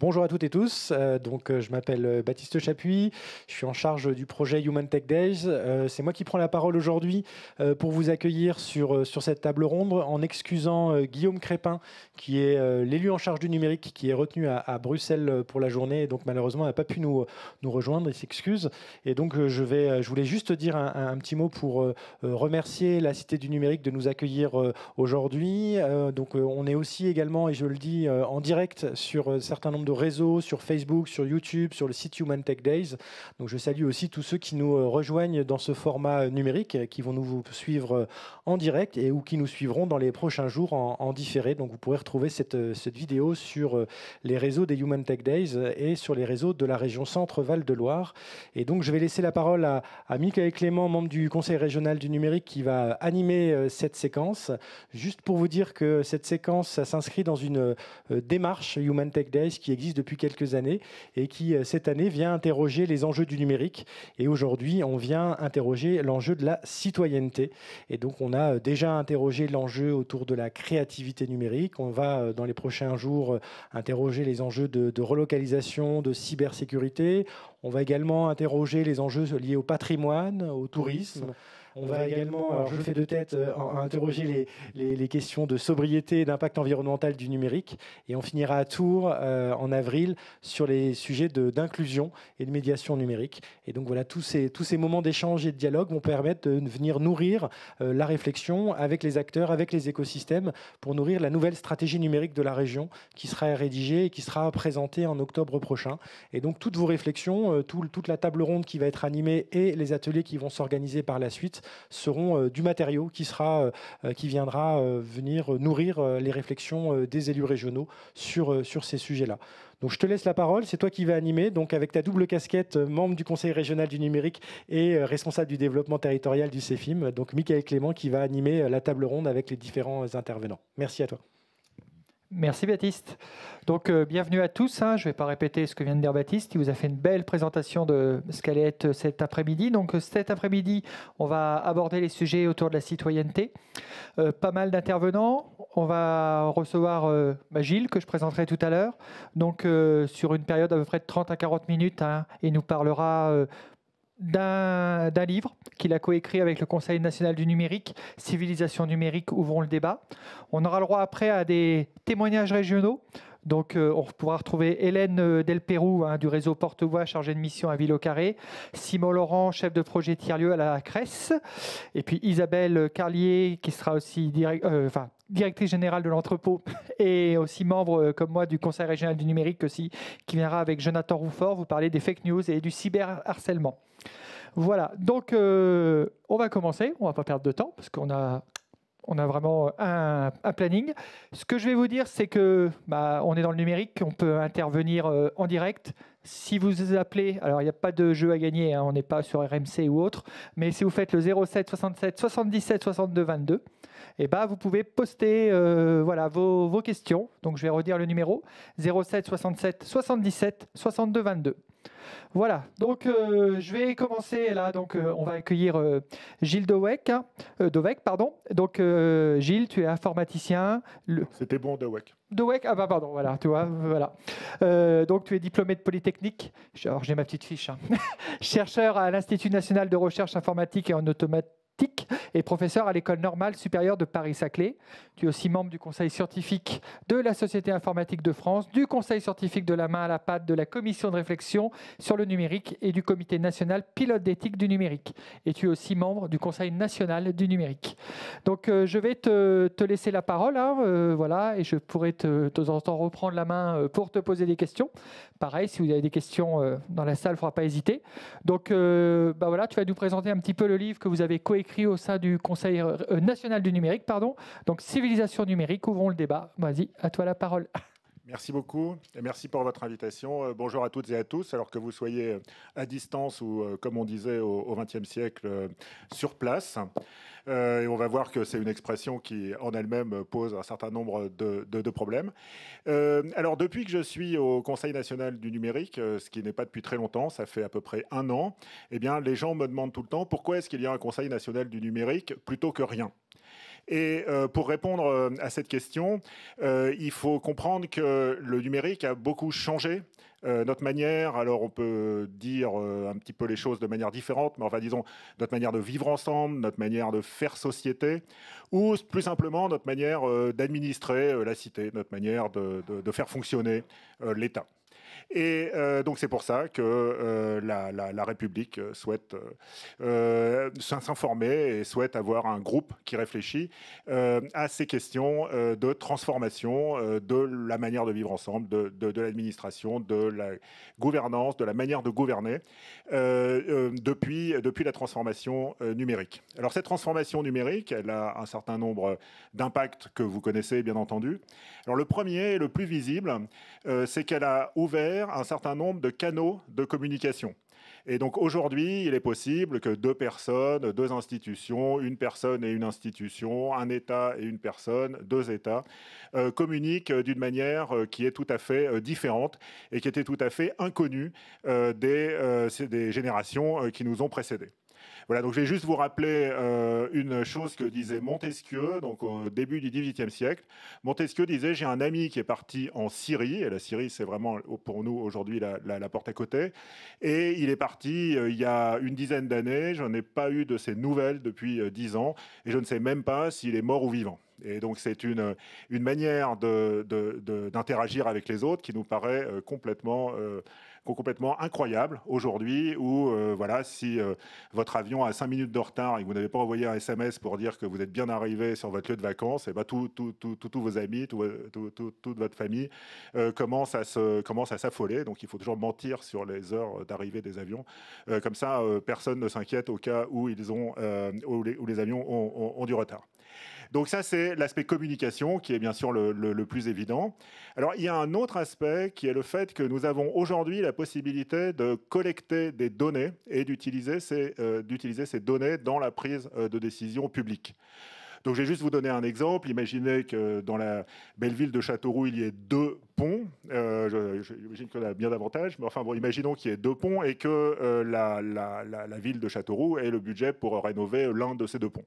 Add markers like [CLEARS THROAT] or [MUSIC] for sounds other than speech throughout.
Bonjour à toutes et tous. Euh, donc, euh, je m'appelle euh, Baptiste Chapuis. Je suis en charge du projet Human Tech Days. c'est moi qui prends la parole aujourd'hui pour vous accueillir sur, sur cette table ronde en excusant Guillaume Crépin, qui est l'élu en charge du numérique, qui est retenu à, Bruxelles pour la journée et donc malheureusement n'a pas pu nous, nous rejoindre. Il s'excuse. Et donc, je, vais, je voulais juste dire un, petit mot pour remercier la Cité du numérique de nous accueillir aujourd'hui. donc, on est aussi également, et je le dis, en direct sur certains nombres réseaux, sur Facebook, sur YouTube, sur le site Human Tech Days. Donc je salue aussi tous ceux qui nous euh, rejoignent dans ce format euh, numérique, euh, qui vont nous suivre en direct et ou qui nous suivront dans les prochains jours en, différé. Donc vous pourrez retrouver cette, cette vidéo sur les réseaux des Human Tech Days et sur les réseaux de la région Centre-Val de Loire. Et donc je vais laisser la parole à, à Michael Clément, membre du Conseil régional du numérique, qui va animer cette séquence. Juste pour vous dire que cette séquence, ça s'inscrit dans une démarche Human Tech Days qui existe depuis quelques années et qui, euh, cette année, vient interroger les enjeux du numérique. Et aujourd'hui, on vient interroger l'enjeu de la citoyenneté. Et donc, on a euh, déjà interrogé l'enjeu autour de la créativité numérique. On va, euh, dans les prochains jours, interroger les enjeux de, relocalisation, de cybersécurité. On va également interroger les enjeux liés au patrimoine, au tourisme on va également, alors je le fais de tête, euh, interroger les, questions de sobriété et d'impact environnemental du numérique. Et on finira à Tours euh, en avril sur les sujets d'inclusion et de médiation numérique. Et donc voilà, tous ces, moments d'échange et de dialogue vont permettre de venir nourrir euh, la réflexion avec les acteurs, avec les écosystèmes, pour nourrir la nouvelle stratégie numérique de la région qui sera rédigée et qui sera présentée en octobre prochain. Et donc toutes vos réflexions, toute la table ronde qui va être animée et les ateliers qui vont s'organiser par la suite seront euh, du matériau qui, sera, euh, euh, qui viendra venir nourrir les réflexions des élus régionaux sur, sur ces sujets-là. Donc je te laisse la parole, c'est toi qui vas animer, donc avec ta double casquette, membre du Conseil régional du numérique et responsable du développement territorial du CEFIM, donc Michael Clément qui va animer la table ronde avec les différents intervenants. Merci à toi. Merci Baptiste. Donc euh, bienvenue à tous. Hein. Je ne vais pas répéter ce que vient de dire Baptiste. Il vous a fait une belle présentation de ce qu'allait être cet après-midi. Donc euh, cet après-midi, on va aborder les sujets autour de la citoyenneté. Euh, pas mal d'intervenants. On va recevoir bah, Gilles que je présenterai tout à l'heure. Donc sur une période à peu près de 30 à 40 minutes, hein, il nous parlera d'un livre qu'il a coécrit avec le Conseil national du numérique, Civilisation numérique, ouvrons le débat. On aura le droit après à des témoignages régionaux. Donc, euh, on pourra retrouver Hélène euh, Delperou hein, du réseau Porte-Voix, chargée de mission à Ville au Carré, Simon Laurent, chef de projet tiers-lieu à la Cresse, et puis Isabelle Carlier, qui sera aussi euh, directrice générale de l'entrepôt [LAUGHS] et aussi membre, comme moi, du Conseil régional du numérique aussi, qui viendra avec Jonathan Rouffort vous parler des fake news et du cyberharcèlement. Voilà, donc on va commencer, on va pas perdre de temps parce qu'on a on a vraiment euh, un, planning. Ce que je vais vous dire, c'est que bah, on est dans le numérique, on peut intervenir euh, en direct. Si vous appelez, alors il n'y a pas de jeu à gagner, hein, on n'est pas sur RMC ou autre, mais si vous faites le 07 67 77 62 22, et bah, vous pouvez poster euh, voilà, vos, vos questions. Donc je vais redire le numéro 07 67 77 62 22. Voilà, donc euh, je vais commencer là. Donc euh, on va accueillir euh, Gilles hein, Dowek, pardon. Donc Gilles, tu es informaticien. C'était bon Dowek. Dowek, ah bah pardon, voilà, tu vois, voilà. donc tu es diplômé de Polytechnique. Alors j'ai ma petite fiche. Hein. [LAUGHS] Chercheur à l'Institut national de recherche informatique et en automatique et professeur à l'École normale supérieure de Paris-Saclay. Tu es aussi membre du conseil scientifique de la Société informatique de France, du conseil scientifique de la main à la patte, de la commission de réflexion sur le numérique et du comité national pilote d'éthique du numérique. Et tu es aussi membre du conseil national du numérique. Donc euh, je vais te, laisser la parole, hein, euh, voilà, et je pourrai de temps en temps reprendre la main euh, pour te poser des questions. Pareil, si vous avez des questions dans la salle, il ne faudra pas hésiter. Donc bah voilà, tu vas nous présenter un petit peu le livre que vous avez coécrit écrit au sein du Conseil euh, national du numérique, pardon. Donc civilisation numérique, ouvrons le débat. Vas-y, à toi la parole. [LAUGHS] Merci beaucoup et merci pour votre invitation. Euh, bonjour à toutes et à tous, alors que vous soyez euh, à distance ou, euh, comme on disait au XXe siècle, sur place. et on va voir que c'est une expression qui, en elle-même, pose un certain nombre de, problèmes. alors, depuis que je suis au Conseil national du numérique, ce qui n'est pas depuis très longtemps, ça fait à peu près un an, eh bien, les gens me demandent tout le temps pourquoi est-ce qu'il y a un Conseil national du numérique plutôt que rien. Et euh, pour répondre euh, à cette question, euh, il faut comprendre que le numérique a beaucoup changé notre manière, alors on peut dire un petit peu les choses de manière différente, mais enfin disons notre manière de vivre ensemble, notre manière de faire société, ou plus simplement notre manière d'administrer la cité, notre manière de faire fonctionner l'État. Et euh, donc c'est pour ça que euh, la, République euh, souhaite s'informer et souhaite avoir un groupe qui réfléchit à ces questions de transformation de la manière de vivre ensemble, de, de l'administration, de la gouvernance, de la manière de gouverner depuis, depuis la transformation numérique. Alors cette transformation numérique, elle a un certain nombre d'impacts que vous connaissez bien entendu. Alors le premier, et le plus visible, c'est qu'elle a ouvert un certain nombre de canaux de communication. Et donc aujourd'hui, il est possible que deux personnes, deux institutions, une personne et une institution, un État et une personne, deux États, euh, communiquent euh, d'une manière euh, qui est tout à fait différente et qui était tout à fait inconnue des, des, générations qui nous ont précédés. Voilà, donc je vais juste vous rappeler euh, une chose que disait Montesquieu, donc au début du XVIIIe siècle. Montesquieu disait J'ai un ami qui est parti en Syrie, et la Syrie, c'est vraiment pour nous aujourd'hui la, porte à côté, et il est parti euh, il y a une dizaine d'années, je n'ai pas eu de ses nouvelles depuis euh, dix ans, et je ne sais même pas s'il est mort ou vivant. Et donc c'est une, une manière d'interagir de, avec les autres qui nous paraît complètement complètement incroyable aujourd'hui où, euh, voilà, si euh, votre avion a 5 minutes de retard et que vous n'avez pas envoyé un SMS pour dire que vous êtes bien arrivé sur votre lieu de vacances, et eh bien tous vos amis, toute votre famille euh, commence à s'affoler. Donc il faut toujours mentir sur les heures d'arrivée des avions. comme ça, personne ne s'inquiète au cas où, ils ont, où les, avions ont du retard. Donc ça, c'est l'aspect communication qui est bien sûr le, plus évident. Alors il y a un autre aspect qui est le fait que nous avons aujourd'hui la possibilité de collecter des données et d'utiliser ces, euh, données dans la prise euh, de décision publique. Donc, je vais juste vous donner un exemple. Imaginez que dans la belle ville de Châteauroux, il y ait deux ponts. Euh, qu'il J'imagine en a bien davantage, mais enfin, bon, imaginons qu'il y ait deux ponts et que la ville de Châteauroux ait le budget pour rénover l'un de ces deux ponts.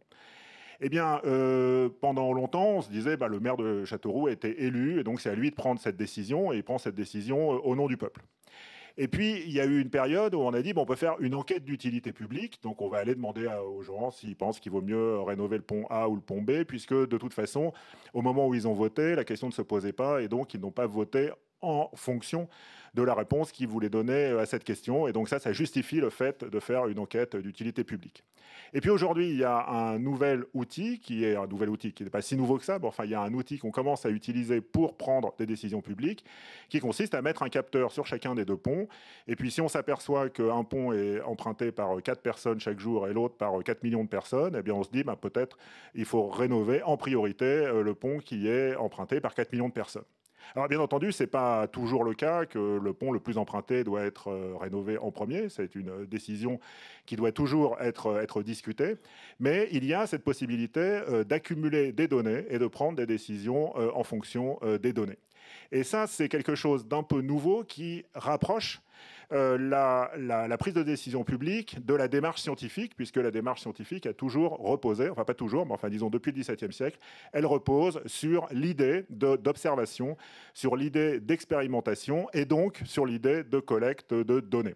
Eh bien, euh, pendant longtemps, on se disait, que bah, le maire de Châteauroux a été élu, et donc c'est à lui de prendre cette décision, et il prend cette décision euh, au nom du peuple. Et puis, il y a eu une période où on a dit, bon, on peut faire une enquête d'utilité publique. Donc, on va aller demander aux gens s'ils pensent qu'il vaut mieux rénover le pont A ou le pont B, puisque de toute façon, au moment où ils ont voté, la question ne se posait pas, et donc ils n'ont pas voté en fonction de la réponse qu'il voulait donner euh, à cette question. Et donc ça, ça justifie le fait de faire une enquête d'utilité publique. Et puis aujourd'hui, il y a un nouvel outil qui est un nouvel outil qui n'est pas si nouveau que ça. Mais enfin, il y a un outil qu'on commence à utiliser pour prendre des décisions publiques, qui consiste à mettre un capteur sur chacun des deux ponts. Et puis si on s'aperçoit qu'un pont est emprunté par quatre personnes chaque jour et l'autre par 4 millions de personnes, eh bien on se dit bah, peut-être il faut rénover en priorité euh, le pont qui est emprunté par 4 millions de personnes. Alors bien entendu, ce n'est pas toujours le cas que le pont le plus emprunté doit être euh, rénové en premier. C'est une décision qui doit toujours être, euh, être discutée. Mais il y a cette possibilité euh, d'accumuler des données et de prendre des décisions en fonction des données. Et ça, c'est quelque chose d'un peu nouveau qui rapproche euh, la, la, prise de décision publique de la démarche scientifique, puisque la démarche scientifique a toujours reposé, enfin pas toujours, mais enfin disons depuis le XVIIe siècle, elle repose sur l'idée d'observation, sur l'idée d'expérimentation et donc sur l'idée de collecte de données.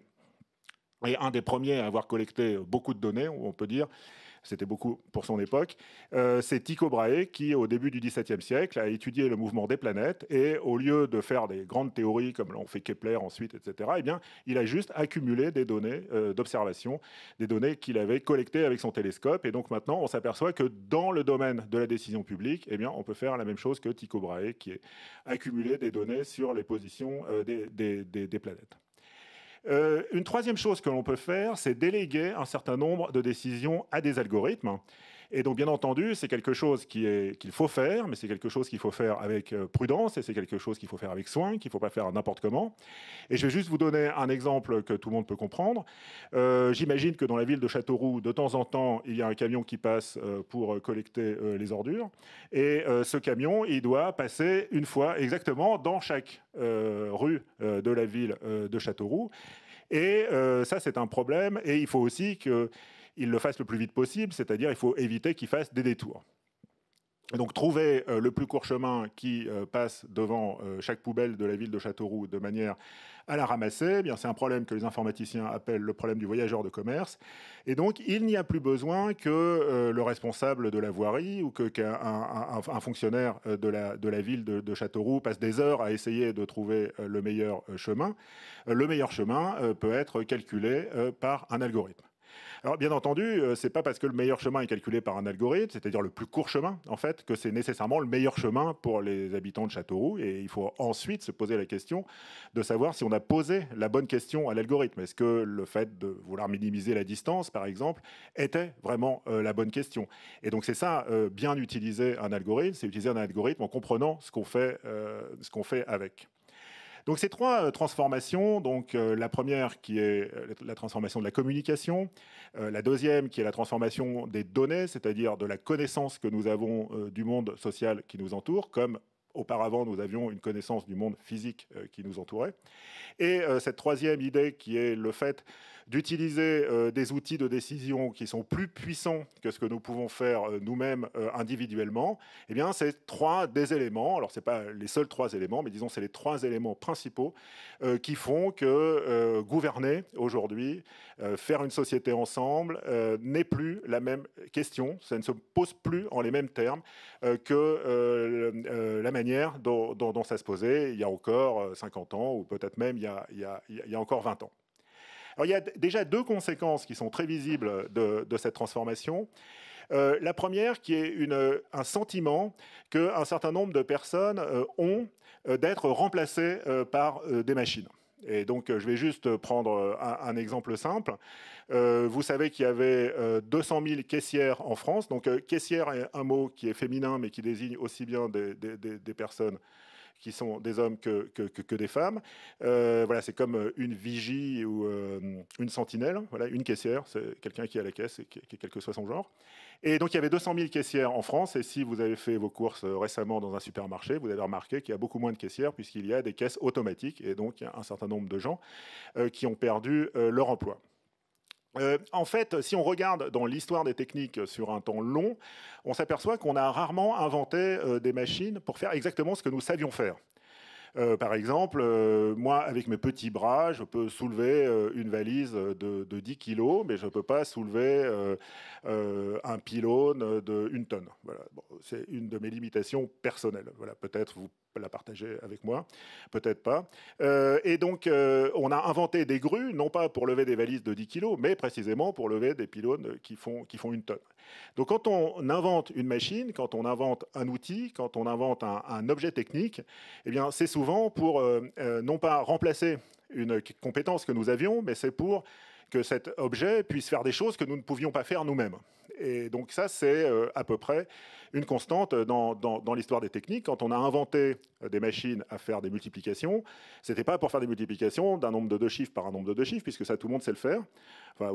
Et un des premiers à avoir collecté beaucoup de données, on peut dire, c'était beaucoup pour son époque. Euh, c'est Tycho Brahe qui, au début du XVIIe siècle, a étudié le mouvement des planètes et au lieu de faire des grandes théories comme l'ont fait Kepler ensuite, etc., eh bien, il a juste accumulé des données euh, d'observation, des données qu'il avait collectées avec son télescope. Et donc maintenant, on s'aperçoit que dans le domaine de la décision publique, eh bien, on peut faire la même chose que Tycho Brahe qui a accumulé des données sur les positions euh, des planètes. Euh, une troisième chose que l'on peut faire, c'est déléguer un certain nombre de décisions à des algorithmes. Et donc, bien entendu, c'est quelque chose qu'il faut faire, mais c'est quelque chose qu'il faut faire avec euh, prudence et c'est quelque chose qu'il faut faire avec soin, qu'il ne faut pas faire n'importe comment. Et je vais juste vous donner un exemple que tout le monde peut comprendre. Euh, j'imagine que dans la ville de Châteauroux, de temps en temps, il y a un camion qui passe euh, pour collecter les ordures. Et ce camion, il doit passer une fois exactement dans chaque rue de la ville de Châteauroux. Et ça, c'est un problème. Et il faut aussi que il le fasse le plus vite possible, c'est-à-dire il faut éviter qu'il fasse des détours. Donc trouver euh, le plus court chemin qui euh, passe devant euh, chaque poubelle de la ville de Châteauroux de manière à la ramasser, eh bien c'est un problème que les informaticiens appellent le problème du voyageur de commerce. Et donc il n'y a plus besoin que le responsable de la voirie ou qu'un fonctionnaire de la, ville de, Châteauroux passe des heures à essayer de trouver le meilleur chemin. Le meilleur chemin peut être calculé par un algorithme. Alors bien entendu, euh, c'est pas parce que le meilleur chemin est calculé par un algorithme, c'est-à-dire le plus court chemin en fait, que c'est nécessairement le meilleur chemin pour les habitants de Châteauroux. Et il faut ensuite se poser la question de savoir si on a posé la bonne question à l'algorithme. Est-ce que le fait de vouloir minimiser la distance, par exemple, était vraiment euh, la bonne question Et donc c'est ça, euh, bien utiliser un algorithme, c'est utiliser un algorithme en comprenant ce qu'on fait, ce qu'on fait avec. Donc ces trois euh, transformations, donc euh, la première qui est euh, la transformation de la communication, la deuxième qui est la transformation des données, c'est-à-dire de la connaissance que nous avons du monde social qui nous entoure, comme auparavant nous avions une connaissance du monde physique qui nous entourait. Et cette troisième idée qui est le fait d'utiliser euh, des outils de décision qui sont plus puissants que ce que nous pouvons faire euh, nous-mêmes euh, individuellement, eh bien, c'est trois des éléments, alors ce n'est pas les seuls trois éléments, mais disons, c'est les trois éléments principaux qui font que gouverner aujourd'hui, faire une société ensemble, n'est plus la même question, ça ne se pose plus en les mêmes termes que la manière dont, ça se posait il y a encore 50 ans, ou peut-être même il il y a encore 20 ans. Alors il y a déjà deux conséquences qui sont très visibles de, cette transformation. Euh, la première qui est un sentiment qu'un certain nombre de personnes euh, ont euh, d'être remplacées par des machines. Et donc, je vais juste prendre un, exemple simple. vous savez qu'il y avait 200 000 caissières en France. Donc, caissière est un mot qui est féminin, mais qui désigne aussi bien des personnes qui sont des hommes que, des femmes. Euh, voilà, c'est comme euh, une vigie ou euh, une sentinelle, voilà, une caissière, c'est quelqu'un qui a la caisse, quel que soit son genre. Et donc il y avait 200 000 caissières en France, et si vous avez fait vos courses récemment dans un supermarché, vous avez remarqué qu'il y a beaucoup moins de caissières puisqu'il y a des caisses automatiques, et donc il y a un certain nombre de gens qui ont perdu leur emploi. Euh, en fait, si on regarde dans l'histoire des techniques sur un temps long, on s'aperçoit qu'on a rarement inventé euh, des machines pour faire exactement ce que nous savions faire. Euh, par exemple, euh, moi, avec mes petits bras, je peux soulever euh, une valise de, 10 kilos, mais je ne peux pas soulever un pylône de une tonne. c'est une de mes limitations personnelles. Voilà, peut-être vous la partagez avec moi, peut-être pas. et donc, on a inventé des grues, non pas pour lever des valises de 10 kilos, mais précisément pour lever des pylônes qui font, qui font une tonne. Donc quand on invente une machine, quand on invente un outil, quand on invente un, objet technique, eh bien c'est souvent pour euh, euh, non pas remplacer une compétence que nous avions, mais c'est pour que cet objet puisse faire des choses que nous ne pouvions pas faire nous-mêmes. Et donc ça, c'est euh, à peu près une constante dans, l'histoire des techniques. Quand on a inventé des machines à faire des multiplications, n'était pas pour faire des multiplications d'un nombre de deux chiffres par un nombre de deux chiffres, puisque ça, tout le monde sait le faire. Enfin,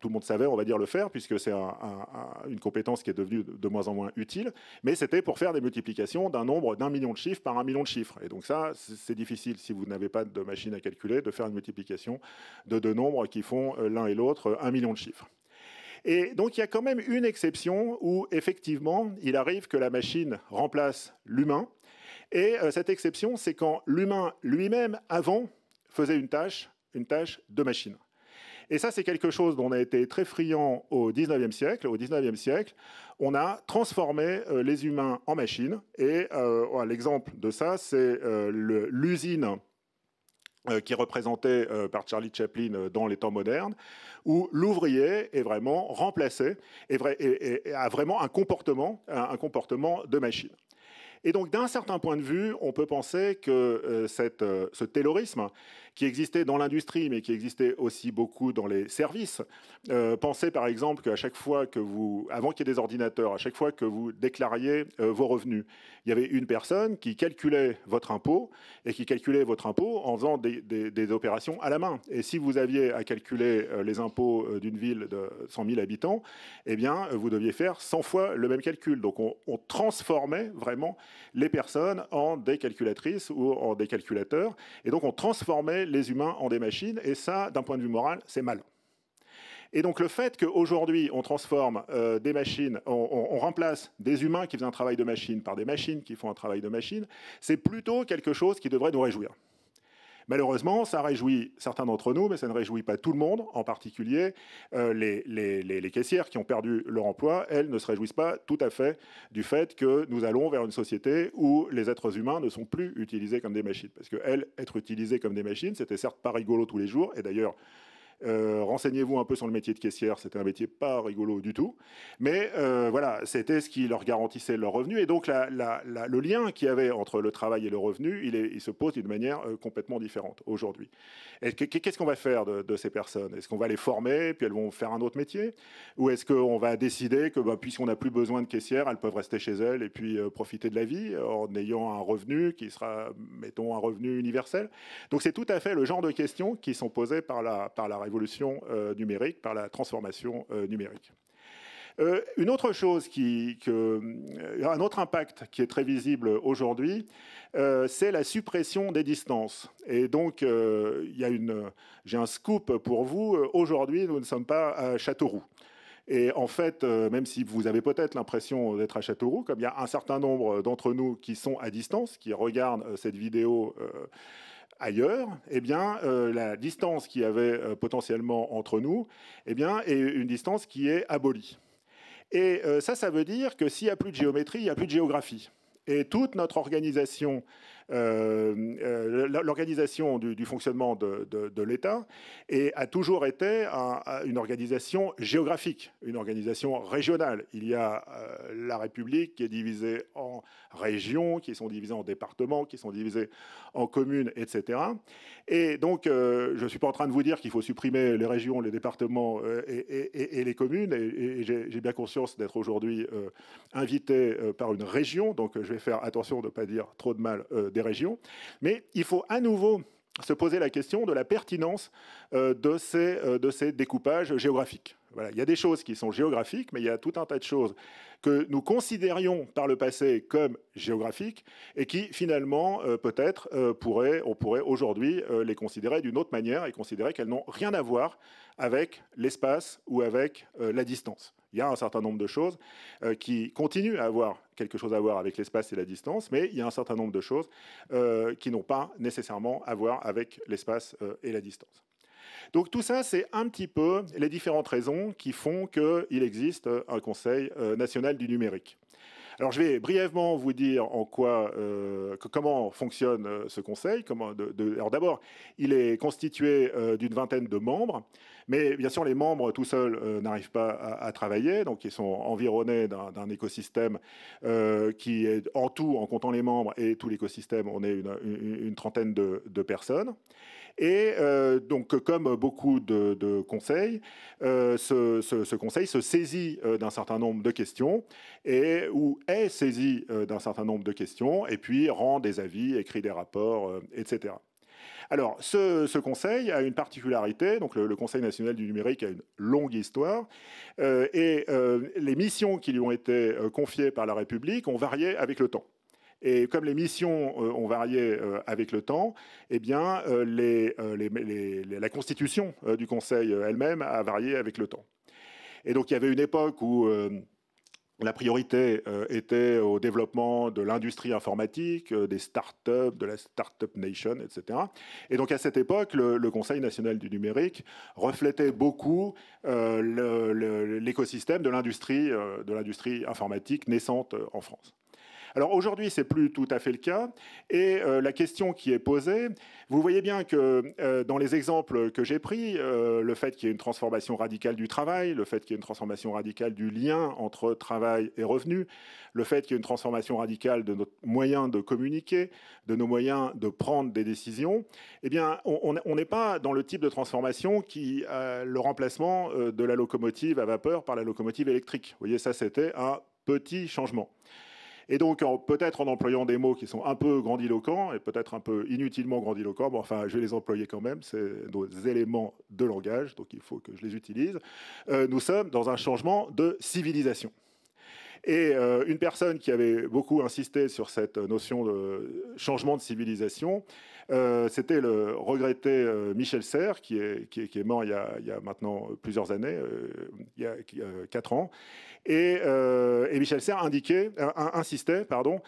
tout le monde savait, on va dire, le faire, puisque c'est une compétence qui est devenue de moins en moins utile. Mais c'était pour faire des multiplications d'un nombre d'un million de chiffres par un million de chiffres. Et donc ça, c'est difficile si vous n'avez pas de machine à calculer de faire une multiplication de deux nombres qui font euh, l'un et l'autre un million de chiffres. Et donc il y a quand même une exception où effectivement il arrive que la machine remplace l'humain. Et euh, cette exception, c'est quand l'humain lui-même, avant, faisait une tâche, une tâche de machine. Et ça, c'est quelque chose dont on a été très friand au 19e siècle. Au 19e siècle, on a transformé euh, les humains en machines. Et euh, l'exemple de ça, c'est l'usine euh, qui est représenté euh, par Charlie Chaplin euh, dans les temps modernes, où l'ouvrier est vraiment remplacé et, a vraiment un comportement, un comportement de machine. Et donc, d'un certain point de vue, on peut penser que ce taylorisme qui existait dans l'industrie, mais qui existait aussi beaucoup dans les services. Euh, pensez par exemple qu'à chaque fois que vous, avant qu'il y ait des ordinateurs, à chaque fois que vous déclariez euh, vos revenus, il y avait une personne qui calculait votre impôt et qui calculait votre impôt en faisant des, opérations à la main. Et si vous aviez à calculer euh, les impôts d'une ville de 100 000 habitants, eh bien, vous deviez faire 100 fois le même calcul. Donc, on, on transformait vraiment les personnes en des calculatrices ou en des calculateurs. Et donc, on transformait les humains en des machines, et ça, d'un point de vue moral, c'est mal. Et donc le fait qu'aujourd'hui on transforme euh, des machines, on, on, remplace des humains qui faisaient un travail de machine par des machines qui font un travail de machine, c'est plutôt quelque chose qui devrait nous réjouir. Malheureusement, ça réjouit certains d'entre nous, mais ça ne réjouit pas tout le monde, en particulier euh, les, caissières qui ont perdu leur emploi. Elles ne se réjouissent pas tout à fait du fait que nous allons vers une société où les êtres humains ne sont plus utilisés comme des machines. Parce que, elles, être utilisées comme des machines, c'était certes pas rigolo tous les jours, et d'ailleurs, euh, renseignez-vous un peu sur le métier de caissière, c'était un métier pas rigolo du tout. Mais euh, voilà, c'était ce qui leur garantissait leur revenu. Et donc le lien qu'il y avait entre le travail et le revenu, il, est, il se pose d'une manière euh, complètement différente aujourd'hui. Qu'est-ce qu'on va faire de, ces personnes Est-ce qu'on va les former, puis elles vont faire un autre métier Ou est-ce qu'on va décider que bah, puisqu'on n'a plus besoin de caissière, elles peuvent rester chez elles et puis profiter de la vie en ayant un revenu qui sera, mettons, un revenu universel Donc c'est tout à fait le genre de questions qui sont posées par la, par la évolution euh, numérique, par la transformation euh, numérique. Euh, une autre chose qui, un autre impact qui est très visible aujourd'hui, c'est la suppression des distances. Et donc, il une, j'ai un scoop pour vous. Aujourd'hui, nous ne sommes pas à Châteauroux. Et en fait, même si vous avez peut-être l'impression d'être à Châteauroux, comme il y a un certain nombre d'entre nous qui sont à distance, qui regardent cette vidéo ailleurs, eh bien, euh, la distance qu'il y avait euh, potentiellement entre nous eh bien, est une distance qui est abolie. Et euh, ça, ça veut dire que s'il n'y a plus de géométrie, il n'y a plus de géographie. Et toute notre organisation euh, euh, l'organisation du, fonctionnement de, l'État et a toujours été une organisation géographique, une organisation régionale. Il y a euh, la République qui est divisée en régions, qui sont divisées en départements, qui sont divisées en communes, etc. Et donc, je ne suis pas en train de vous dire qu'il faut supprimer les régions, les départements et, les communes. Et, j'ai bien conscience d'être aujourd'hui invité par une région, donc je vais faire attention de ne pas dire trop de mal des mais il faut à nouveau se poser la question de la pertinence euh, euh, de ces, découpages géographiques. Il y a des choses qui sont géographiques, mais il y a tout un tas de choses que nous considérions par le passé comme géographiques et qui finalement, euh, peut-être, on pourrait aujourd'hui les considérer d'une autre manière et considérer qu'elles n'ont rien à voir avec l'espace ou avec euh, la distance. Il y a un certain nombre de choses euh, qui continuent à avoir quelque chose à voir avec l'espace et la distance, mais il y a un certain nombre de choses euh, qui n'ont pas nécessairement à voir avec l'espace et la distance. Donc tout ça, c'est un petit peu les différentes raisons qui font qu'il existe un Conseil national du numérique. Alors je vais brièvement vous dire en quoi, comment fonctionne ce conseil. alors d'abord, il est constitué d'une vingtaine de membres. Mais bien sûr, les membres tout seuls euh, n'arrivent pas à, travailler, donc ils sont environnés d'un écosystème euh, qui est en tout, en comptant les membres et tout l'écosystème, on est une, trentaine de, personnes. Et euh, donc, comme beaucoup de, conseils, ce, conseil se saisit d'un certain nombre de questions et ou est saisi d'un certain nombre de questions et puis rend des avis, écrit des rapports, etc. Alors, ce, conseil a une particularité. Donc, le, Conseil national du numérique a une longue histoire. Euh, et euh, les missions qui lui ont été euh, confiées par la République ont varié avec le temps. Et comme les missions ont varié avec le temps, eh bien, la constitution du Conseil elle-même a varié avec le temps. Et donc, il y avait une époque où la priorité euh, était au développement de l'industrie informatique, euh, des des startups, de la startup nation, etc. Et donc à cette époque, le, Conseil national du numérique reflétait beaucoup euh, l'écosystème de l'industrie, de l'industrie informatique naissante en France. Alors aujourd'hui, c'est plus tout à fait le cas. Et euh, la question qui est posée, vous voyez bien que euh, dans les exemples que j'ai pris, euh, le fait qu'il y ait une transformation radicale du travail, le fait qu'il y ait une transformation radicale du lien entre travail et revenu, le fait qu'il y ait une transformation radicale de notre moyen de communiquer, de nos moyens de prendre des décisions, eh bien, on n'est pas dans le type de transformation qui a le remplacement de la locomotive à vapeur par la locomotive électrique. Vous voyez, ça, c'était un petit changement. Et donc, peut-être en employant des mots qui sont un peu grandiloquents et peut-être un peu inutilement grandiloquents, mais enfin, je vais les employer quand même, c'est nos éléments de langage, donc il faut que je les utilise. Euh, nous sommes dans un changement de civilisation. Et euh, une personne qui avait beaucoup insisté sur cette euh, notion de changement de civilisation euh, c'était le regretté euh, Michel Serre qui est, mort il y, a, maintenant plusieurs années, il y a euh, quatre ans. Et, Michel Serre indiquait, insistait pardon,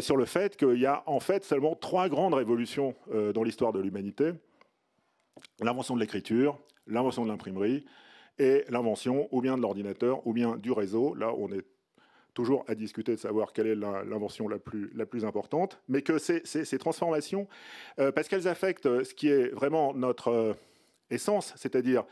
sur le fait qu'il y a en fait seulement trois grandes révolutions dans l'histoire de l'humanité. L'invention de l'écriture, l'invention de l'imprimerie, et l'invention ou bien de l'ordinateur ou bien du réseau. Là, on est toujours à discuter de savoir quelle est l'invention la, plus, importante, mais que ces, transformations, euh, parce qu'elles affectent ce qui est vraiment notre euh, essence, c'est-à-dire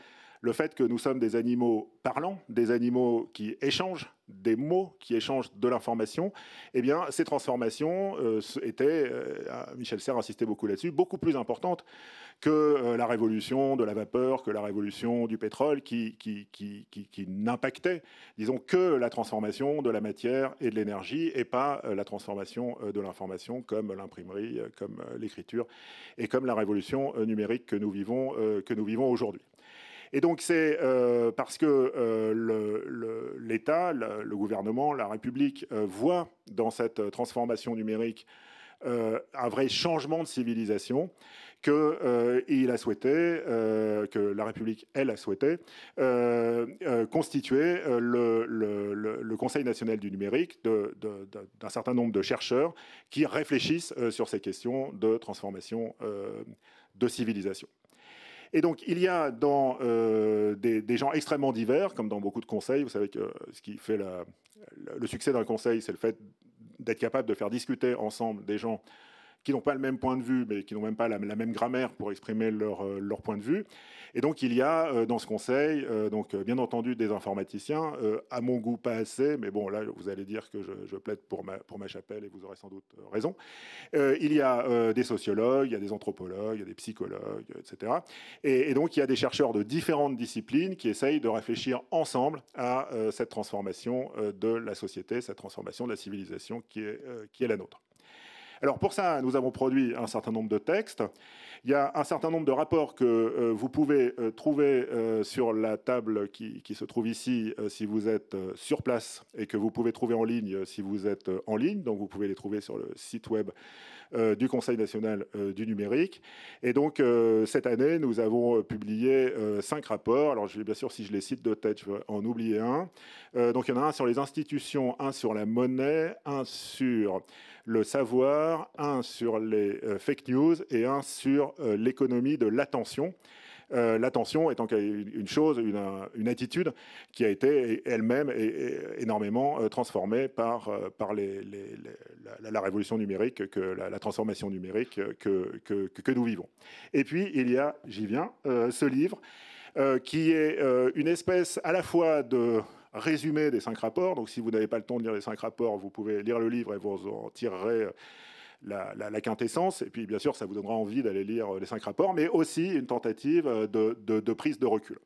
le fait que nous sommes des animaux parlants, des animaux qui échangent des mots, qui échangent de l'information, eh bien, ces transformations euh, étaient, euh, Michel Serres insistait beaucoup là-dessus, beaucoup plus importantes que euh, la révolution de la vapeur, que la révolution du pétrole, qui, qui, n'impactait, disons, que la transformation de la matière et de l'énergie, et pas la transformation de l'information comme l'imprimerie, comme l'écriture, et comme la révolution numérique que nous vivons, que nous vivons aujourd'hui. Et donc c'est euh, parce que euh, l'État, le, gouvernement, la République voient euh, voit dans cette transformation numérique un vrai changement de civilisation a souhaité, que la République, elle, a souhaité, constituer le, Conseil national du numérique d'un certain nombre de chercheurs qui réfléchissent sur ces questions de transformation de civilisation. Et donc, il y a dans euh, des, gens extrêmement divers, comme dans beaucoup de conseils, vous savez que euh, ce qui fait le succès d'un conseil, c'est le fait d'être capable de faire discuter ensemble des gens qui n'ont pas le même point de vue, mais qui n'ont même pas la, même grammaire pour exprimer euh, leur, point de vue. Et donc il y a euh, dans ce conseil, euh, donc bien entendu des informaticiens, à mon goût pas assez, mais bon là vous allez dire que je, plaide pour ma, pour ma chapelle et vous aurez sans doute raison. il y a des sociologues, il y a des anthropologues, il y a des psychologues, etc. Et, donc il y a des chercheurs de différentes disciplines qui essayent de réfléchir ensemble à cette transformation de la société, cette transformation de la civilisation qui qui est la nôtre. Alors pour ça, nous avons produit un certain nombre de textes. Il y a un certain nombre de rapports que euh, vous pouvez euh, trouver euh, sur la table qui, se trouve ici si vous êtes sur place et que vous pouvez trouver en ligne si vous êtes en ligne. Donc vous pouvez les trouver sur le site web du Conseil national du numérique. Et donc cette année, nous avons publié cinq rapports. Alors je, vais bien sûr, si je les cite de tête, je vais en oublier un. donc il y en a un sur les institutions, un sur la monnaie, un sur le savoir, un sur les euh, fake news et un sur euh, l'économie de l'attention. Euh, l'attention étant une chose, une, attitude qui a été elle-même énormément transformée par, par les, la, révolution numérique, que, la, transformation numérique que, que, nous vivons. Et puis, il y a, j'y viens, ce livre qui est une espèce à la fois de résumé des cinq rapports. Donc si vous n'avez pas le temps de lire les cinq rapports, vous pouvez lire le livre et vous en tirerez euh, la, quintessence. Et puis bien sûr, ça vous donnera envie d'aller lire euh, les cinq rapports, mais aussi une tentative euh, de, prise de recul.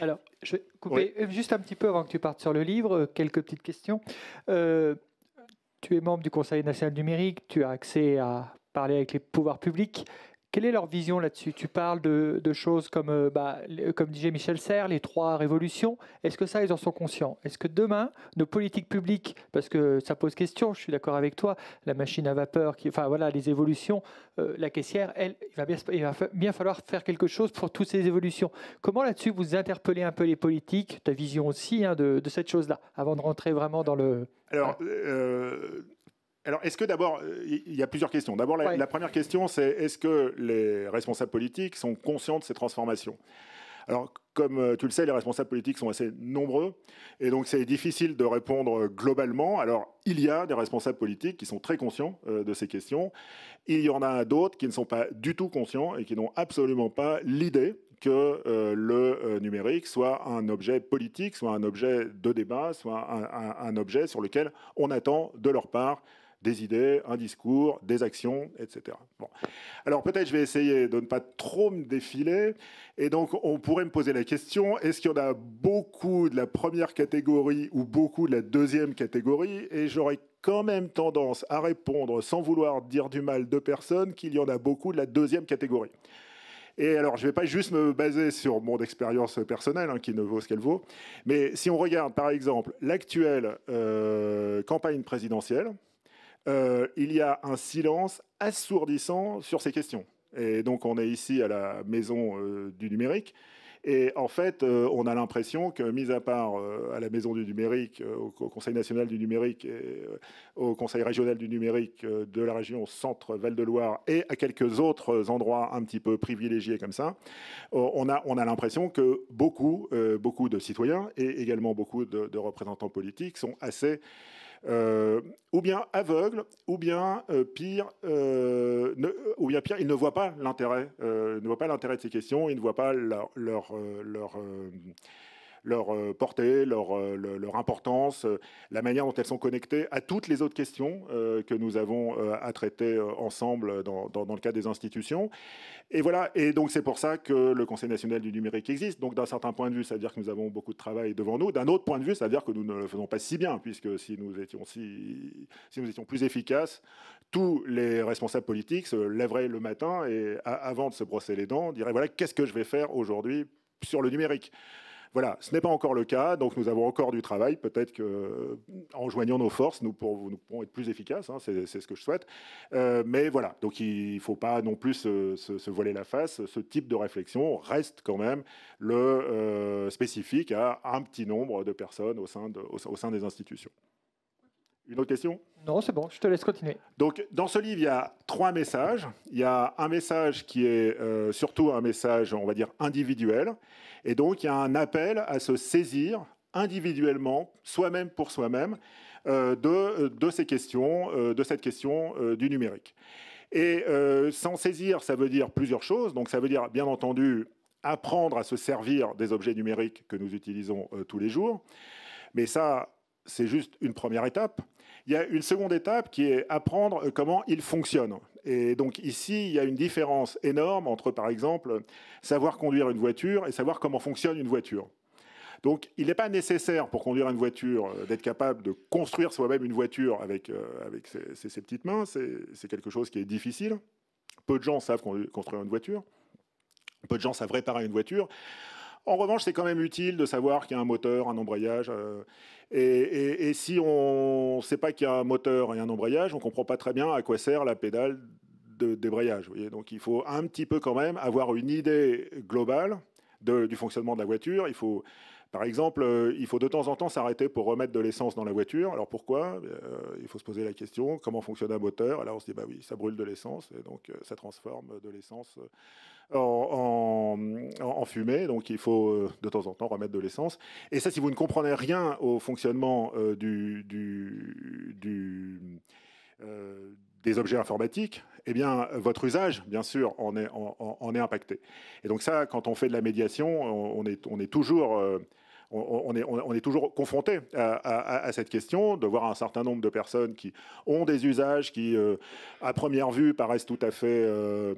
Alors, je vais couper juste un petit peu avant que tu partes sur le livre, quelques petites questions. tu es membre du Conseil national numérique, tu as accès à parler avec les pouvoirs publics. Quelle est leur vision là-dessus Tu parles de, choses comme, euh, bah, comme disait Michel Serres, les trois révolutions. Est-ce que ça, ils en sont conscients Est-ce que demain, nos politiques publiques, parce que ça pose question, je suis d'accord avec toi, la machine à vapeur, qui, enfin voilà, les évolutions, euh, la caissière, elle, il va, bien, va bien falloir faire quelque chose pour toutes ces évolutions. Comment là-dessus vous interpellez un peu les politiques, ta vision aussi hein, de, cette chose-là, avant de rentrer vraiment dans le... Alors, euh, alors, est-ce que d'abord, euh, il y a plusieurs questions. D'abord, la, première question, c'est est-ce que les responsables politiques sont conscients de ces transformations alors, comme euh, tu le sais, les responsables politiques sont assez nombreux, et donc c'est difficile de répondre euh, globalement. Alors, il y a des responsables politiques qui sont très conscients de ces questions. Il y en a d'autres qui ne sont pas du tout conscients et qui n'ont absolument pas l'idée que le numérique soit un objet politique, soit un objet de débat, soit un objet sur lequel on attend de leur part des idées, un discours, des actions, etc. Alors peut-être je vais essayer de ne pas trop me défiler. Et donc on pourrait me poser la question, est-ce qu'il y en a beaucoup de la première catégorie ou beaucoup de la deuxième catégorie Et j'aurais quand même tendance à répondre, sans vouloir dire du mal de personne, qu'il y en a beaucoup de la deuxième catégorie. Et alors, je ne vais pas juste me baser sur mon expérience personnelle, hein, qui ne vaut ce qu'elle vaut, mais si on regarde par exemple l'actuelle euh, campagne présidentielle, euh, il y a un silence assourdissant sur ces questions. Et donc on est ici à la maison euh, du numérique. Et en fait, euh, on a l'impression que, mis à part à la Maison du numérique, au, Conseil national du numérique, au Conseil régional du numérique de la région Centre-Val-de-Loire et à quelques autres endroits un petit peu privilégiés comme ça, on a, on a l'impression que beaucoup, beaucoup de citoyens et également beaucoup de représentants politiques sont assez euh, ou bien aveugle, ou bien euh, pire, euh, ou bien pire, ils ne voient pas l'intérêt, ne voient pas l'intérêt de ces questions, ils ne voient pas leur, leur leur euh, portée, leur, euh, leur, importance, euh, la manière dont elles sont connectées à toutes les autres questions que nous avons à traiter ensemble dans, dans, le cadre des institutions. Et voilà, et donc c'est pour ça que le Conseil national du numérique existe. Donc d'un certain point de vue, ça veut dire que nous avons beaucoup de travail devant nous. D'un autre point de vue, ça veut dire que nous ne le faisons pas si bien, puisque si nous étions, si, si nous étions plus efficaces, tous les responsables politiques se lèveraient le matin et avant de se brosser les dents, diraient voilà, qu'est-ce que je vais faire aujourd'hui sur le numérique voilà, ce n'est pas encore le cas, donc nous avons encore du travail. Peut-être qu'en euh, joignant nos forces, nous pourrons, être plus efficaces, hein, c'est ce que je souhaite. Euh, mais voilà, donc il ne faut pas non plus se, voiler la face. Ce type de réflexion reste quand même le euh, spécifique à un petit nombre de personnes au sein des institutions. Une autre question Non, c'est bon, je te laisse continuer. Donc, dans ce livre, il y a trois messages. Il y a un message qui est euh, surtout un message, on va dire, individuel. Et donc, il y a un appel à se saisir individuellement, soi-même pour soi-même, euh, euh, de, ces questions, de cette question du numérique. Et s'en saisir, ça veut dire plusieurs choses. Donc, ça veut dire, bien entendu, apprendre à se servir des objets numériques que nous utilisons tous les jours. Mais ça, c'est juste une première étape. Il y a une seconde étape qui est apprendre euh, comment il fonctionne. Et donc ici, il y a une différence énorme entre, par exemple, savoir conduire une voiture et savoir comment fonctionne une voiture. Donc, il n'est pas nécessaire pour conduire une voiture euh, d'être capable de construire soi-même une voiture avec, euh, ses, ses, petites mains. C'est quelque chose qui est difficile. Peu de gens savent construire une voiture. Peu de gens savent réparer une voiture. En revanche, c'est quand même utile de savoir qu'il y a un moteur, un embrayage. Euh, et, si on ne sait pas qu'il y a un moteur et un embrayage, on ne comprend pas très bien à quoi sert la pédale de débrayage. Donc il faut un petit peu quand même avoir une idée globale du fonctionnement de la voiture. Il faut, par exemple, euh, il faut de temps en temps s'arrêter pour remettre de l'essence dans la voiture. Alors pourquoi euh, Il faut se poser la question comment fonctionne un moteur Alors on se dit bah oui, ça brûle de l'essence et donc ça transforme de l'essence en, fumée, donc il faut euh, de temps en temps remettre de l'essence. Et ça, si vous ne comprenez rien au fonctionnement euh, euh, des objets informatiques, eh bien, votre usage, bien sûr, en est, impacté. Et donc ça, quand on fait de la médiation, on est, on est toujours on, est, toujours confronté à, cette question de voir un certain nombre de personnes qui ont des usages qui, euh, à première vue, paraissent tout à fait, euh,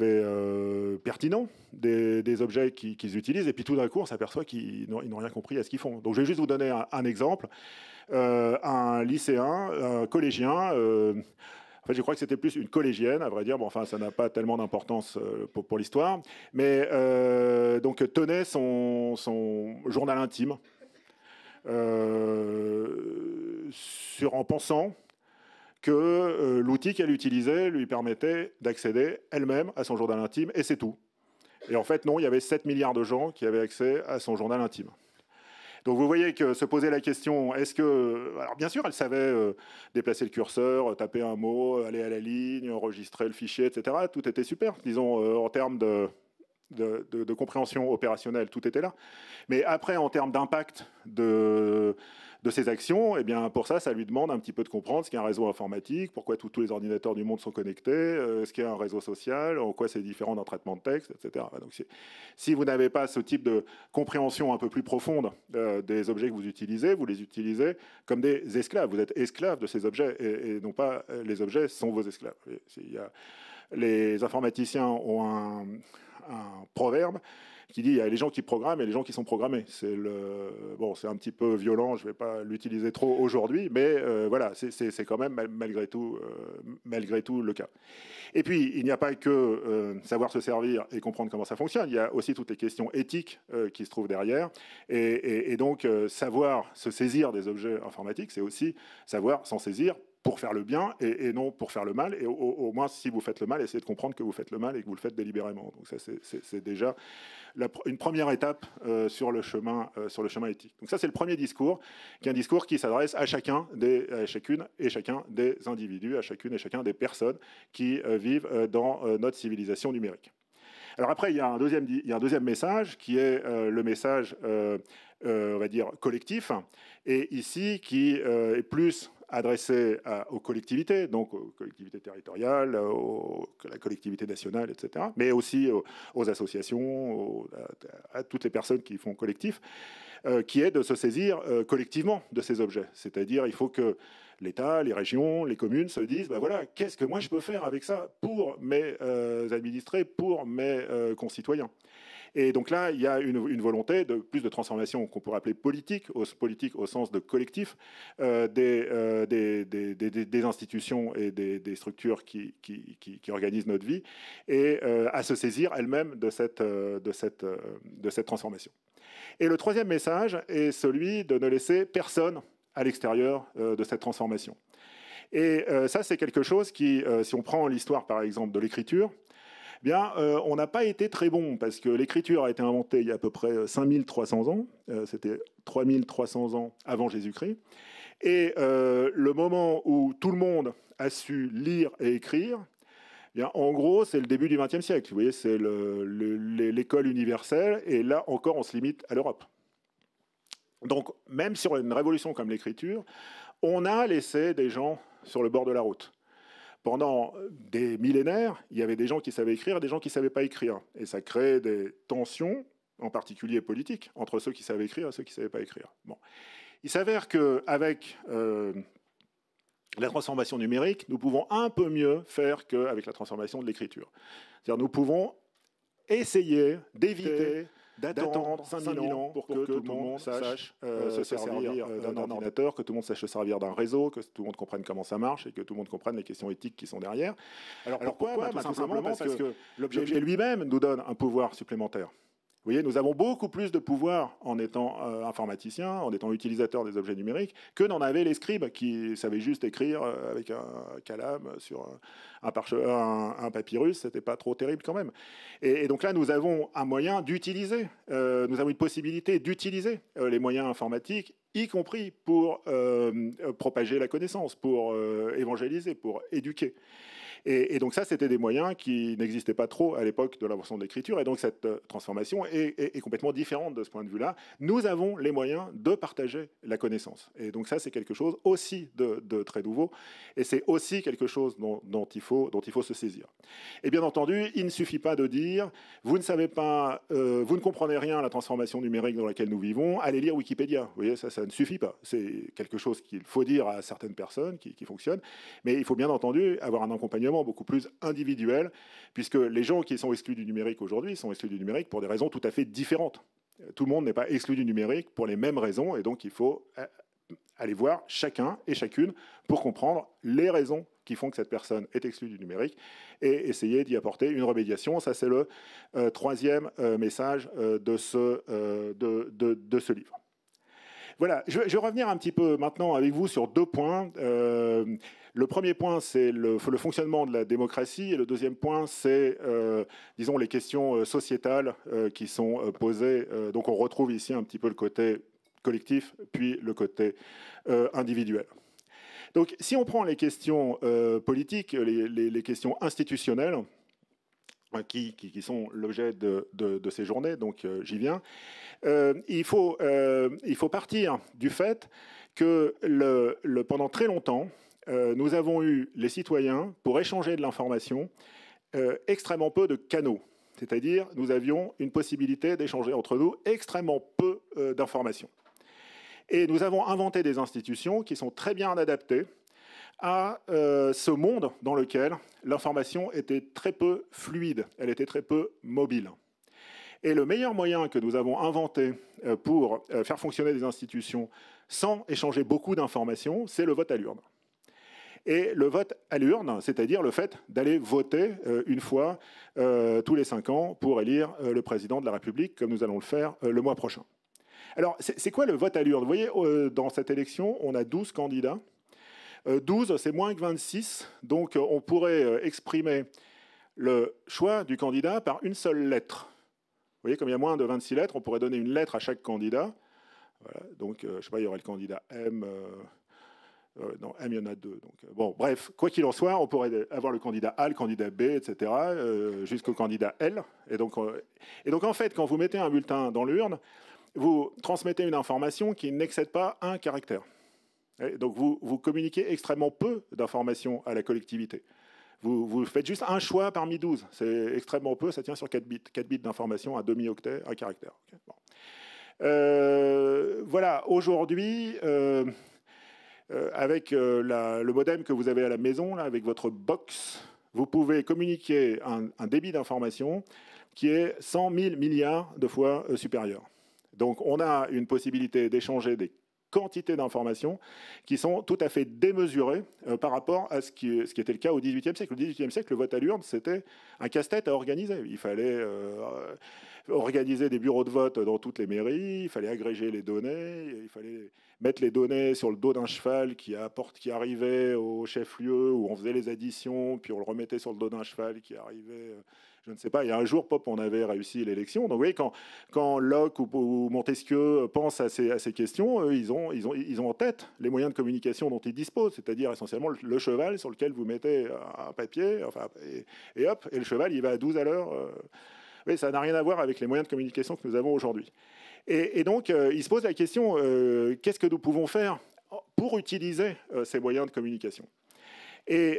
euh, pertinents des, objets qu'ils utilisent, et puis tout d'un coup, on s'aperçoit qu'ils n'ont rien compris à ce qu'ils font. Donc, je vais juste vous donner un, exemple. un lycéen, un collégien, je crois que c'était plus une collégienne, à vrai dire. Bon, enfin, ça n'a pas tellement d'importance euh, pour, l'histoire. Mais euh, donc, tenait son, journal intime euh, en pensant que l'outil qu'elle utilisait lui permettait d'accéder elle-même à son journal intime, et c'est tout. Et en fait, non, il y avait 7 milliards de gens qui avaient accès à son journal intime. Donc vous voyez que se poser la question, est-ce que... Alors bien sûr, elle savait euh, déplacer le curseur, euh, taper un mot, euh, aller à la ligne, enregistrer le fichier, etc. Tout était super, disons, en termes de, compréhension opérationnelle, tout était là. Mais après, en termes d'impact de de ses actions, eh bien pour ça, ça lui demande un petit peu de comprendre ce qu'est un réseau informatique, pourquoi tous les ordinateurs du monde sont connectés, euh, ce qu'est un réseau social, en quoi c'est différent d'un traitement de texte, etc. Donc si, vous n'avez pas ce type de compréhension un peu plus profonde euh, des objets que vous utilisez, vous les utilisez comme des esclaves. Vous êtes esclaves de ces objets et, non pas euh, les objets sont vos esclaves. les informaticiens ont un proverbe qui dit il y a les gens qui programment et les gens qui sont programmés. C'est le bon, c'est un petit peu violent, je ne vais pas l'utiliser trop aujourd'hui, mais euh, voilà, c'est quand même malgré tout, euh, malgré tout le cas. Et puis il n'y a pas que euh, savoir se servir et comprendre comment ça fonctionne. Il y a aussi toutes les questions éthiques qui se trouvent derrière, et, et donc savoir se saisir des objets informatiques, c'est aussi savoir s'en saisir pour faire le bien et, non pour faire le mal. Et au, moins, si vous faites le mal, essayez de comprendre que vous faites le mal et que vous le faites délibérément. Donc ça, c'est déjà une première étape euh, sur, le chemin, euh, sur le chemin éthique. Donc ça, c'est le premier discours, qui est un discours qui s'adresse à chacun, des, chacune et chacun des individus, à chacune et chacun des personnes qui euh, vivent dans notre civilisation numérique. Alors après, il y a un deuxième, il y a un deuxième message qui est le message, on va dire, collectif, et ici qui est plus adressé aux collectivités, donc aux collectivités territoriales, aux, à la collectivité nationale, etc., mais aussi aux, associations, à, toutes les personnes qui font collectif, euh, qui est de se saisir euh, collectivement de ces objets. C'est-à-dire, il faut que l'État, les régions, les communes se disent, ben voilà, qu'est-ce que moi je peux faire avec ça pour mes euh, administrés, pour mes concitoyens et donc là, il y a une, volonté de plus de transformation qu'on pourrait appeler politique, au, politique au sens de collectif, euh, euh, des, des, institutions et des, structures qui, organisent notre vie, et euh, à se saisir elles-mêmes de de cette transformation. Et le troisième message est celui de ne laisser personne à l'extérieur de cette transformation. Et ça, c'est quelque chose qui, si on prend l'histoire par exemple de l'écriture, euh, on n'a pas été très bon parce que l'écriture a été inventée il y a à peu près 5300 euh, ans. Euh, c'était 3300 ans avant Jésus-Christ. Et le moment où tout le monde a su lire et écrire, bien, en gros, c'est le début du XXe siècle. Vous c'est l'école universelle. Et là encore, on se limite à l'Europe. Donc, même sur une révolution comme l'écriture, on a laissé des gens sur le bord de la route. Pendant des millénaires, il y avait des gens qui savaient écrire et des gens qui ne savaient pas écrire. Et ça crée des tensions, en particulier politiques, entre ceux qui savaient écrire et ceux qui ne savaient pas écrire. Bon. Il s'avère qu'avec euh, la transformation numérique, nous pouvons un peu mieux faire qu'avec la transformation de l'écriture. C'est-à-dire nous pouvons essayer d'éviter d'attendre 5000 ans pour que, tout le monde sache euh, euh, se servir d'un ordinateur, que tout le monde sache se servir d'un réseau, que tout le monde comprenne comment ça marche et que tout le monde comprenne les questions éthiques qui sont derrière. Alors, pourquoi, bah, tout, simplement, parce que l'objet lui-même nous donne un pouvoir supplémentaire voyez, nous avons beaucoup plus de pouvoir en étant informaticien, euh, informaticiens, en étant utilisateur des objets numériques, que n'en avaient les scribes qui savaient juste écrire euh, avec un calame sur un, papyrus un papyrus. pas trop terrible quand même. Et, donc là, nous avons un moyen d'utiliser, euh, nous avons une possibilité d'utiliser les moyens informatiques y compris pour propager la connaissance, pour évangéliser, pour éduquer. Et, donc ça, c'était des moyens qui n'existaient pas trop à l'époque de l'invention de l'écriture. Et donc cette euh, transformation est, complètement différente de ce point de vue-là. Nous avons les moyens de partager la connaissance. Et donc ça, c'est quelque chose aussi de, très nouveau. Et c'est aussi quelque chose dont, il faut, dont il faut se saisir. Et bien entendu, il ne suffit pas de dire, vous ne savez pas, euh, vous ne comprenez rien à la transformation numérique dans laquelle nous vivons, allez lire Wikipédia. Vous voyez, ça, ça ne suffit pas. C'est quelque chose qu'il faut dire à certaines personnes qui fonctionnent. Mais il faut bien entendu avoir un accompagnement beaucoup plus individuel puisque les gens qui sont exclus du numérique aujourd'hui sont exclus du numérique pour des raisons tout à fait différentes. Tout le monde n'est pas exclu du numérique pour les mêmes raisons, et donc il faut euh, aller voir chacun et chacune pour comprendre les raisons qui font que cette personne est exclue du numérique et essayer d'y apporter une remédiation. Ça, c'est le euh, troisième euh, message de, ce, de ce livre. Voilà, je, vais revenir un petit peu maintenant avec vous sur deux points. Euh, le premier point, c'est le, fonctionnement de la démocratie, et le deuxième point, c'est, euh, disons, les questions euh, sociétales qui sont posées. donc, on retrouve ici un petit peu le côté collectif, puis le côté individuel. Donc, si on prend les questions politiques, les questions institutionnelles, qui, sont l'objet de, ces journées, donc euh, j'y viens. Euh, il, faut, euh, il faut partir du fait que le, pendant très longtemps, nous avons eu, les citoyens, pour échanger de l'information, extrêmement peu de canaux. C'est-à-dire, nous avions une possibilité d'échanger entre nous extrêmement peu d'informations. Et nous avons inventé des institutions qui sont très bien adaptées à euh, ce monde dans lequel l'information était très peu fluide, elle était très peu mobile. Et le meilleur moyen que nous avons inventé euh, pour euh, faire fonctionner des institutions sans échanger beaucoup d'informations, c'est le vote à l'urne. Et le vote à l'urne, c'est-à-dire le fait d'aller voter une fois tous les cinq ans pour élire le président de la République, comme nous allons le faire le mois prochain. Alors, c'est quoi le vote à l'urne Vous voyez, dans cette élection, on a 12 candidats 12, euh, c'est moins que 26, donc euh, on pourrait euh, exprimer le choix du candidat par une seule lettre. Vous voyez, comme il y a moins de 26 lettres, on pourrait donner une lettre à chaque candidat. donc, je ne sais pas, il y aurait le candidat M. non, M, il y en a deux. Donc, bon, bref, quoi qu'il en soit, on pourrait avoir le candidat A, le candidat B, etc., jusqu'au candidat L. et donc, en fait, quand vous mettez un bulletin dans l'urne, vous transmettez une information qui n'excède pas un caractère donc vous, vous communiquez extrêmement peu d'informations à la collectivité. Vous, vous, faites juste un choix parmi 12. C'est extrêmement peu, ça tient sur 4 bits. 4 bits d'information, un demi-octet, un caractère. Euh, voilà, aujourd'hui, euh, euh, avec le modem que vous avez à la maison, avec votre box, vous pouvez communiquer un, débit d'information qui est 100 000 milliards de fois supérieur. Donc on a une possibilité d'échanger des quantité d'informations qui sont tout à fait démesurées euh, par rapport à ce qui, était le cas au XVIIIe siècle. Au XVIIIe siècle, le vote à l'urne, c'était un casse-tête à organiser. Il fallait euh, organiser des bureaux de vote dans toutes les mairies, il fallait agréger les données, il fallait mettre les données sur le dos d'un cheval qui, apporte, qui arrivait au chef-lieu, où on faisait les additions, puis on le remettait sur le dos d'un cheval qui arrivait, euh, je ne sais pas. Il y a un jour, Pop, on avait réussi l'élection. Donc, vous voyez, quand, quand Locke ou, Montesquieu pensent à ces, questions, eux, ils ont, ils, ont, ils ont en tête les moyens de communication dont ils disposent, c'est-à-dire essentiellement le, cheval sur lequel vous mettez un papier, enfin, et, hop, et le cheval, il va à 12 à l'heure. Euh, mais ça n'a rien à voir avec les moyens de communication que nous avons aujourd'hui. Et, donc, euh, il se pose la question, euh, qu'est-ce que nous pouvons faire pour utiliser euh, ces moyens de communication et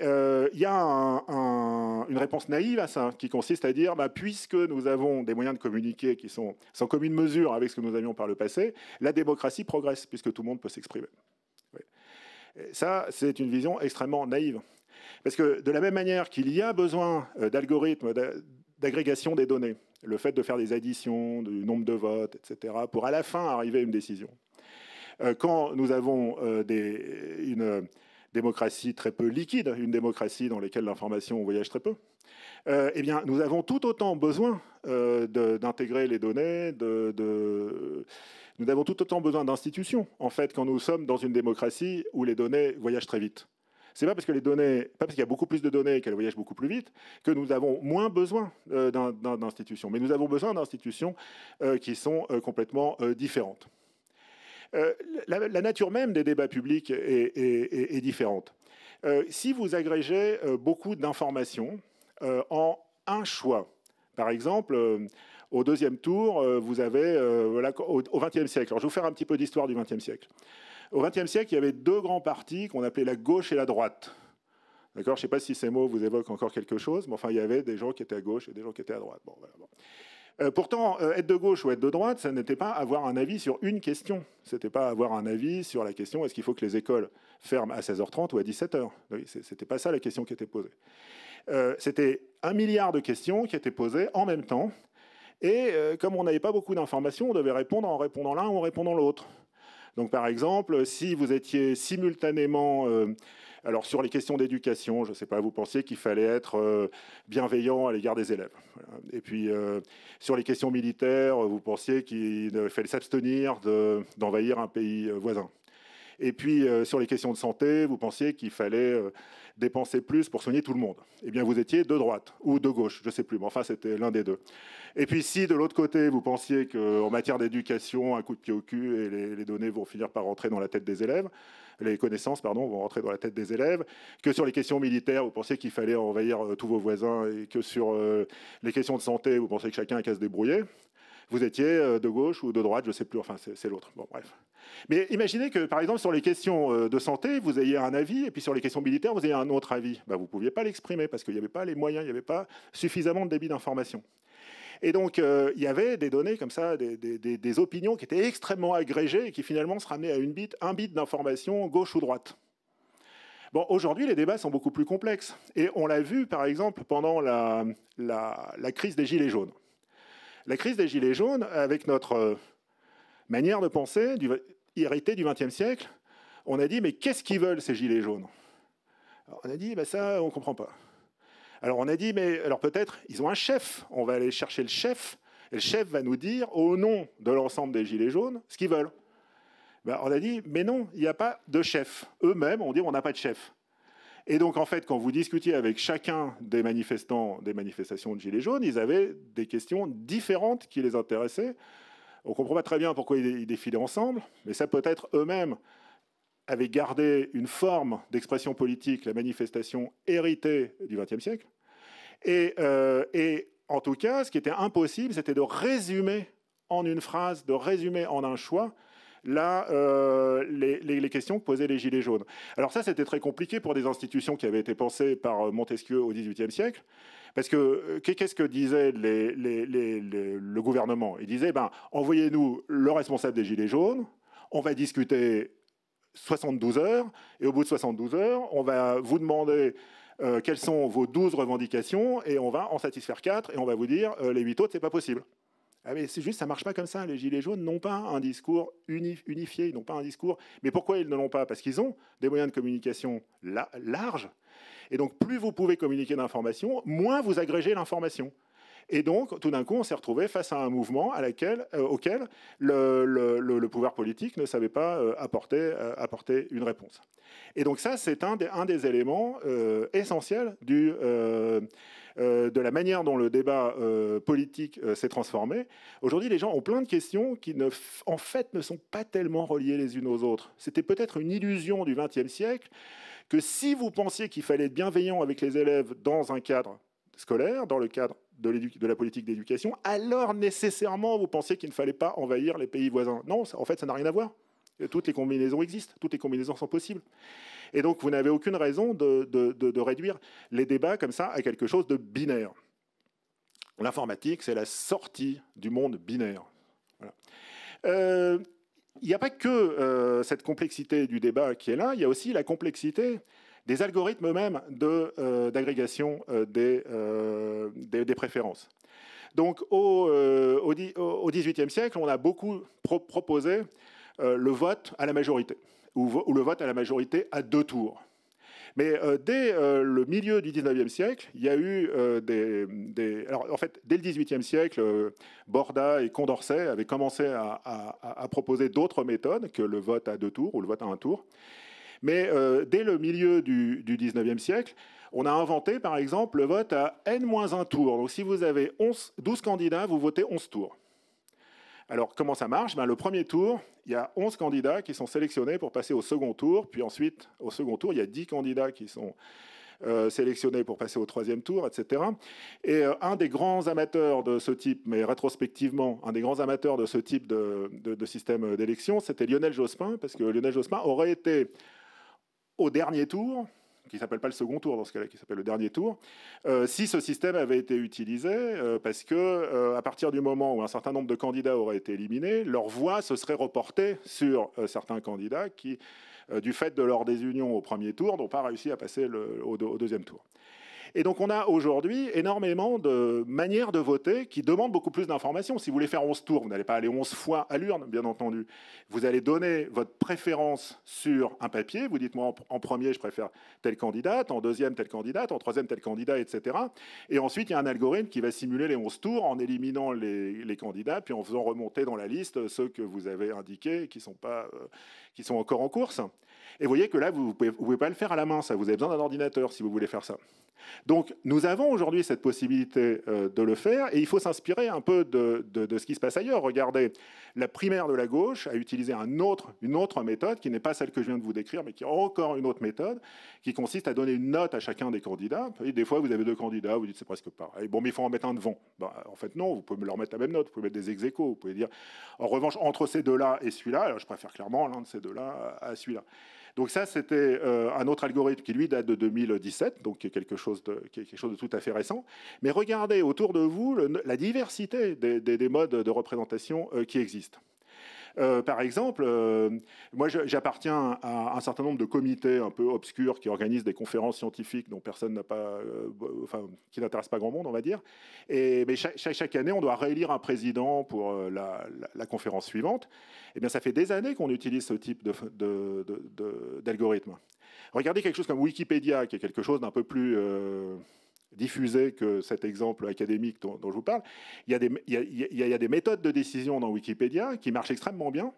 il y a une réponse naïve à ça, qui consiste à dire, bah, puisque nous avons des moyens de communiquer qui sont sans commune mesure avec ce que nous avions par le passé, la démocratie progresse, puisque tout le monde peut s'exprimer. Ça, c'est une vision extrêmement naïve. Parce que de la même manière qu'il y a besoin d'algorithmes, d'agrégation des données, le fait de faire des additions du nombre de votes, etc., pour à la fin arriver à une décision. Euh, quand nous avons euh, une démocratie très peu liquide, une démocratie dans laquelle l'information voyage très peu, euh, eh bien, nous avons tout autant besoin d'intégrer les données, de... nous avons tout autant besoin d'institutions, en fait, quand nous sommes dans une démocratie où les données voyagent très vite c'est pas parce que les données, pas parce qu'il y a beaucoup plus de données et qu'elles voyagent beaucoup plus vite, que nous avons moins besoin euh, d'institutions. Mais nous avons besoin d'institutions euh, qui sont euh, complètement différentes. La, nature même des débats publics est, est différente. si vous agrégez beaucoup d'informations en un choix, par exemple, au deuxième tour, vous avez, voilà, au XXe siècle, alors je vais vous faire un petit peu d'histoire du XXe siècle. Au XXe siècle, il y avait deux grands partis qu'on appelait la gauche et la droite. D'accord Je ne sais pas si ces mots vous évoquent encore quelque chose, mais enfin, il y avait des gens qui étaient à gauche et des gens qui étaient à droite. Euh, pourtant, euh, être de gauche ou être de droite, ça n'était pas avoir un avis sur une question. Ce n'était pas avoir un avis sur la question est-ce qu'il faut que les écoles ferment à 16h30 ou à 17h oui, C'était pas ça la question qui était posée. Euh, c'était un milliard de questions qui étaient posées en même temps. Et comme on n'avait pas beaucoup d'informations, on devait répondre en répondant l'un ou en répondant l'autre. Donc par exemple, si vous étiez simultanément... Euh, alors sur les questions d'éducation, je ne sais pas, vous pensiez qu'il fallait être euh, bienveillant à l'égard des élèves. Et puis euh, sur les questions militaires, vous pensiez qu'il fallait s'abstenir d'envahir un pays voisin. Et puis sur les questions de santé, vous pensiez qu'il fallait dépenser plus pour soigner tout le monde. Eh bien, vous étiez de droite ou de gauche, je ne sais plus, mais enfin, c'était l'un des deux. Et puis, si de l'autre côté, vous pensiez qu'en matière d'éducation, un coup de pied au cul et les, données vont finir par rentrer dans la tête des élèves, les connaissances, pardon, vont rentrer dans la tête des élèves, que sur les questions militaires, vous pensiez qu'il fallait envahir euh, tous vos voisins et que sur euh, les questions de santé, vous pensiez que chacun a qu'à se débrouiller, vous étiez euh, de gauche ou de droite, je ne sais plus, enfin c'est l'autre. Bon, bref. Mais imaginez que, par exemple, sur les questions euh, de santé, vous ayez un avis, et puis sur les questions militaires, vous ayez un autre avis. Bah, vous ne pouviez pas l'exprimer parce qu'il n'y avait pas les moyens, il n'y avait pas suffisamment de débit d'information. Et donc, euh, il y avait des données comme ça, des, opinions qui étaient extrêmement agrégées et qui finalement se ramenaient à une bit, un bit d'information gauche ou droite. Bon, aujourd'hui, les débats sont beaucoup plus complexes. Et on l'a vu, par exemple, pendant la crise des Gilets jaunes. La crise des Gilets jaunes, avec notre euh, manière de penser du, héritée du XXe siècle, on a dit, mais qu'est-ce qu'ils veulent ces Gilets jaunes On a dit, bah ça, on ne comprend pas. Alors on a dit, mais alors peut-être, ils ont un chef, on va aller chercher le chef, et le chef va nous dire, au nom de l'ensemble des Gilets jaunes, ce qu'ils veulent. Bah, on a dit, mais non, il n'y a pas de chef. Eux-mêmes on dit, on n'a pas de chef. Et donc, en fait, quand vous discutiez avec chacun des manifestants des manifestations de Gilets jaunes, ils avaient des questions différentes qui les intéressaient. On ne comprend pas très bien pourquoi ils défilaient ensemble, mais ça peut être eux-mêmes avaient gardé une forme d'expression politique, la manifestation héritée du XXe siècle. Et, euh, et, en tout cas, ce qui était impossible, c'était de résumer en une phrase, de résumer en un choix là, euh, les, questions que posaient les Gilets jaunes. Alors ça, c'était très compliqué pour des institutions qui avaient été pensées par euh, Montesquieu au XVIIIe siècle. Parce que euh, qu'est-ce que disait le gouvernement Il disait, ben, envoyez-nous le responsable des Gilets jaunes, on va discuter 72 heures, et au bout de 72 heures, on va vous demander quelles sont vos 12 revendications, et on va en satisfaire 4, et on va vous dire, les 8 autres, c'est pas possible. Ah, mais c'est juste, ça marche pas comme ça. Les Gilets jaunes n'ont pas un discours unifié, ils n'ont pas un discours. Mais pourquoi ils ne l'ont pas Parce qu'ils ont des moyens de communication la, larges. Et donc, plus vous pouvez communiquer d'informations, moins vous agrégez l'information. Et donc, tout d'un coup, on s'est retrouvé face à un mouvement à laquelle, euh, auquel le, pouvoir politique ne savait pas euh, apporter, euh, apporter, une réponse. Et donc ça, c'est un, un des, éléments essentiels du, euh, de la manière dont le débat euh, politique euh, s'est transformé. Aujourd'hui, les gens ont plein de questions qui, en fait, ne sont pas tellement reliées les unes aux autres. C'était peut-être une illusion du XXe siècle que si vous pensiez qu'il fallait être bienveillant avec les élèves dans un cadre scolaire, dans le cadre de, de la politique d'éducation, alors nécessairement vous pensiez qu'il ne fallait pas envahir les pays voisins. Non, en fait, ça n'a rien à voir. Toutes les combinaisons existent, toutes les combinaisons sont possibles. Et donc, vous n'avez aucune raison de, réduire les débats comme ça à quelque chose de binaire. L'informatique, c'est la sortie du monde binaire. Euh, il n'y a pas que euh, cette complexité du débat qui est là, il y a aussi la complexité des algorithmes eux-mêmes euh, d'agrégation des, préférences. Donc au, XVIIIe siècle, on a beaucoup proposé le vote à la majorité ou, le vote à la majorité à deux tours. Mais euh, dès euh, le milieu du 19e siècle, il y a eu euh, des, en fait, dès le 18e siècle, Borda et Condorcet avaient commencé à, proposer d'autres méthodes que le vote à deux tours ou le vote à un tour. Mais dès le milieu du, du, 19e siècle, on a inventé, par exemple, le vote à n-1 tour. Donc, si vous avez 11, 12 candidats, vous votez 11 tours. Alors, comment ça marche ben, Le premier tour, il y a 11 candidats qui sont sélectionnés pour passer au second tour. Puis ensuite, au second tour, il y a 10 candidats qui sont euh, sélectionnés pour passer au troisième tour, etc. Et euh, un des grands amateurs de ce type, mais rétrospectivement, un des grands amateurs de ce type de système d'élection, c'était Lionel Jospin, parce que Lionel Jospin aurait été au dernier tour, qui s'appelle pas le second tour dans ce cas-là, qui s'appelle le dernier tour, euh, si ce système avait été utilisé, euh, parce que euh, à partir du moment où un certain nombre de candidats auraient été éliminés, leur voix se serait reportée sur certains candidats qui, du fait de leur désunion au premier tour, n'ont pas réussi à passer au deuxième tour. Et donc on a aujourd'hui énormément de manières de voter qui demandent beaucoup plus d'informations. Si vous voulez faire 11 tours, vous n'allez pas aller 11 fois à l'urne, bien entendu. Vous allez donner votre préférence sur un papier. Vous dites, moi, en premier, je préfère telle candidate, en deuxième, telle candidate, en troisième, tel candidat, etc. Et ensuite, il y a un algorithme qui va simuler les 11 tours en éliminant les, candidats, puis en faisant remonter dans la liste ceux que vous avez indiqués qui euh, qui sont encore en course. Et vous voyez que là, vous ne pouvez, pas le faire à la main, ça. Vous avez besoin d'un ordinateur si vous voulez faire ça. Donc, nous avons aujourd'hui cette possibilité euh, de le faire, et il faut s'inspirer un peu de, ce qui se passe ailleurs. Regardez, la primaire de la gauche a utilisé un autre, une autre méthode, qui n'est pas celle que je viens de vous décrire, mais qui est encore une autre méthode, qui consiste à donner une note à chacun des candidats. des fois, vous avez deux candidats, vous dites c'est presque pas. Bon, mais il faut en mettre un devant. Bah, en fait, non, vous pouvez leur mettre la même note, vous pouvez mettre des ex -aequo, vous pouvez dire, en revanche, entre ces deux-là et celui-là, je préfère clairement l'un de ces deux-là à celui-là. Donc ça, c'était euh, un autre algorithme qui, lui, date de 2017, donc quelque chose de, tout à fait récent. Mais regardez autour de vous la diversité des, modes de représentation euh, qui existent. Euh, par exemple, euh, moi j'appartiens à un certain nombre de comités un peu obscurs qui organisent des conférences scientifiques dont personne n'a pas, euh, enfin, qui n'intéresse pas grand monde, on va dire. Et mais chaque, chaque, année, on doit réélire un président pour la, conférence suivante. Et eh bien, ça fait des années qu'on utilise ce type d'algorithme. De, Regardez quelque chose comme Wikipédia, qui est quelque chose d'un peu plus diffuser que cet exemple académique dont, je vous parle. Il y, a des, il, des, méthodes de décision dans Wikipédia qui marchent extrêmement bien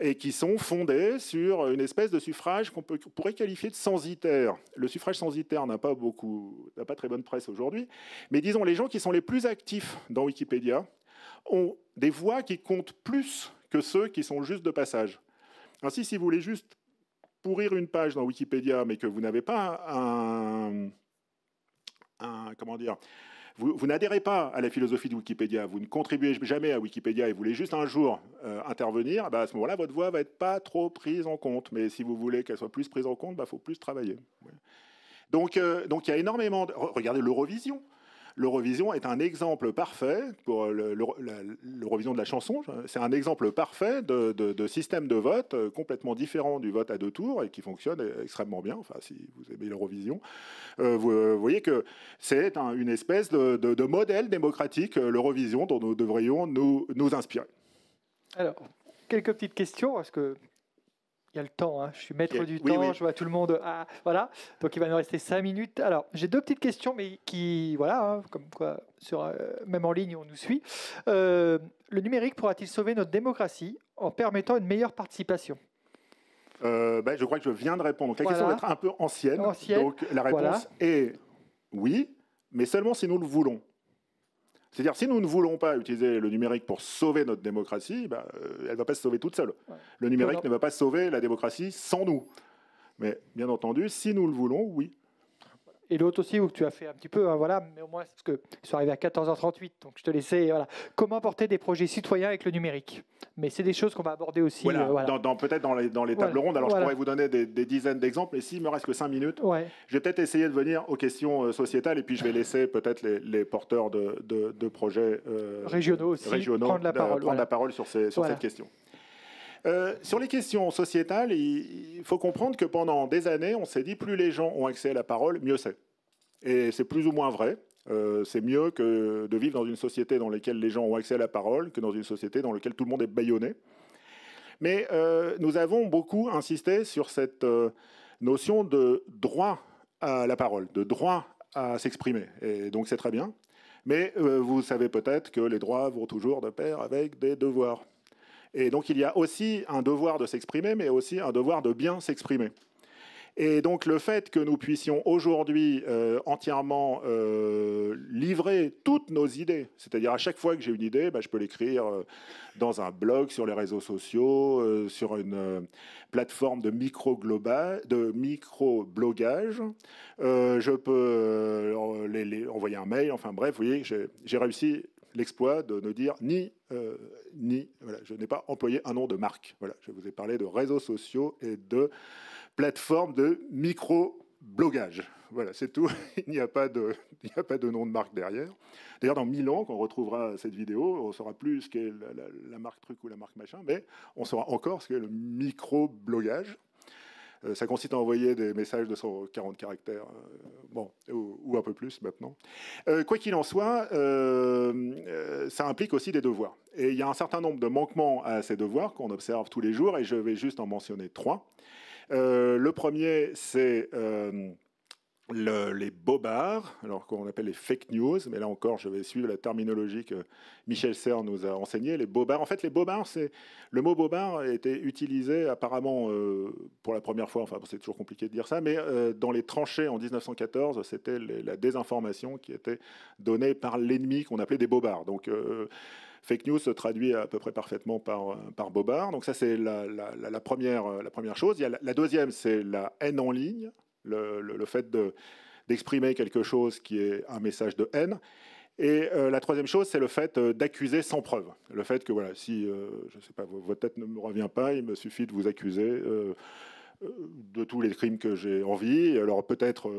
et qui sont fondées sur une espèce de suffrage qu'on pourrait qualifier de censitaire. Le suffrage censitaire n'a pas beaucoup, n'a pas très bonne presse aujourd'hui, mais disons les gens qui sont les plus actifs dans Wikipédia ont des voix qui comptent plus que ceux qui sont juste de passage. Ainsi, si vous voulez juste pourrir une page dans Wikipédia, mais que vous n'avez pas un, comment dire, vous, n'adhérez pas à la philosophie de Wikipédia, vous ne contribuez jamais à Wikipédia et vous voulez juste un jour euh, intervenir, bah, à ce moment-là, votre voix va être pas trop prise en compte. Mais si vous voulez qu'elle soit plus prise en compte, il bah, faut plus travailler. Donc, euh, donc il y a énormément. De... Regardez l'Eurovision l'Eurovision est un exemple parfait, pour l'Eurovision de la chanson, c'est un exemple parfait de, système de vote euh, complètement différent du vote à deux tours et qui fonctionne extrêmement bien, enfin si vous aimez l'Eurovision. Euh, euh, vous, voyez que c'est une espèce de, modèle démocratique, l'Eurovision, dont nous devrions nous, nous inspirer. Alors, quelques petites questions, parce que il y a le temps, hein. je suis maître du temps, je vois tout le monde. Ah, voilà. Donc il va nous rester cinq minutes. Alors j'ai deux petites questions, mais qui, voilà, hein, comme quoi, euh, même en ligne, on nous suit. Euh, le numérique pourra-t-il sauver notre démocratie en permettant une meilleure participation euh, ben, Je crois que je viens de répondre. Donc la question va être un peu ancienne. Donc la réponse est oui, mais seulement si nous le voulons. C'est-à-dire, si nous ne voulons pas utiliser le numérique pour sauver notre démocratie, ben, euh, elle ne va pas se sauver toute seule. Le numérique ne va pas sauver la démocratie sans nous. Mais bien entendu, si nous le voulons, oui et l'autre aussi, où tu as fait un petit peu, hein, voilà, mais au moins, parce que ils sont arrivés à 14h38, donc je te laissais, voilà. Comment porter des projets citoyens avec le numérique Mais c'est des choses qu'on va aborder aussi. Voilà, euh, Dans, peut-être dans les, dans les tables rondes, alors je pourrais vous donner des, dizaines d'exemples, mais s'il me reste que 5 minutes, je vais peut-être essayer de venir aux questions euh, sociétales, et puis je vais laisser peut-être les, porteurs de, de, projets euh, régionaux aussi prendre la parole, sur, sur cette question. Euh, sur les questions sociétales, il faut comprendre que pendant des années, on s'est dit plus les gens ont accès à la parole, mieux c'est. Et c'est plus ou moins vrai. Euh, c'est mieux que de vivre dans une société dans laquelle les gens ont accès à la parole que dans une société dans laquelle tout le monde est bâillonné. Mais euh, nous avons beaucoup insisté sur cette notion de droit à la parole, de droit à s'exprimer. Et donc c'est très bien. Mais vous savez peut-être que les droits vont toujours de pair avec des devoirs. Et donc il y a aussi un devoir de s'exprimer, mais aussi un devoir de bien s'exprimer. Et donc le fait que nous puissions aujourd'hui euh, entièrement euh, livrer toutes nos idées, c'est-à-dire à chaque fois que j'ai une idée, bah, je peux l'écrire euh, dans un blog, sur les réseaux sociaux, sur une plateforme de micro de micro blogage. je peux les, envoyer un mail. Enfin bref, vous voyez, j'ai réussi l'exploit de ne dire ni ni, voilà, je n'ai pas employé un nom de marque. Voilà, je vous ai parlé de réseaux sociaux et de plateformes de micro-blogage. Voilà, c'est tout. [LAUGHS] Il n'y a, pas de, [LAUGHS] il a pas de nom de marque derrière. D'ailleurs, dans mille ans, quand on retrouvera cette vidéo, on saura plus ce qu'est la, la marque truc ou la marque machin, mais on saura encore ce qu'est le micro-blogage. Euh, ça consiste à envoyer des messages de 140 caractères, euh, bon, ou, ou, un peu plus maintenant. Euh, quoi qu'il en soit, ça implique aussi des devoirs. Et il y a un certain nombre de manquements à ces devoirs qu'on observe tous les jours, et je vais juste en mentionner trois. le premier, c'est les bobards, alors qu'on appelle les fake news, mais là encore, je vais suivre la terminologie que Michel Serre nous a enseignée. Les bobards, en fait, les bobards, c'est le mot bobard était utilisé apparemment euh, pour la première fois. Enfin, c'est toujours compliqué de dire ça, mais euh, dans les tranchées en 1914, c'était la désinformation qui était donnée par l'ennemi qu'on appelait des bobards. Donc euh, fake news se traduit à peu près parfaitement par, bobard. Donc ça, c'est la, première, la première chose. la, la deuxième, c'est la haine en ligne le, fait d'exprimer quelque chose qui est un message de haine. Et euh, la troisième chose, c'est le fait euh, d'accuser sans preuve. Le fait que, voilà, si, euh, je sais pas, votre tête ne me revient pas, il me suffit de vous accuser de tous les crimes que j'ai envie. Alors peut-être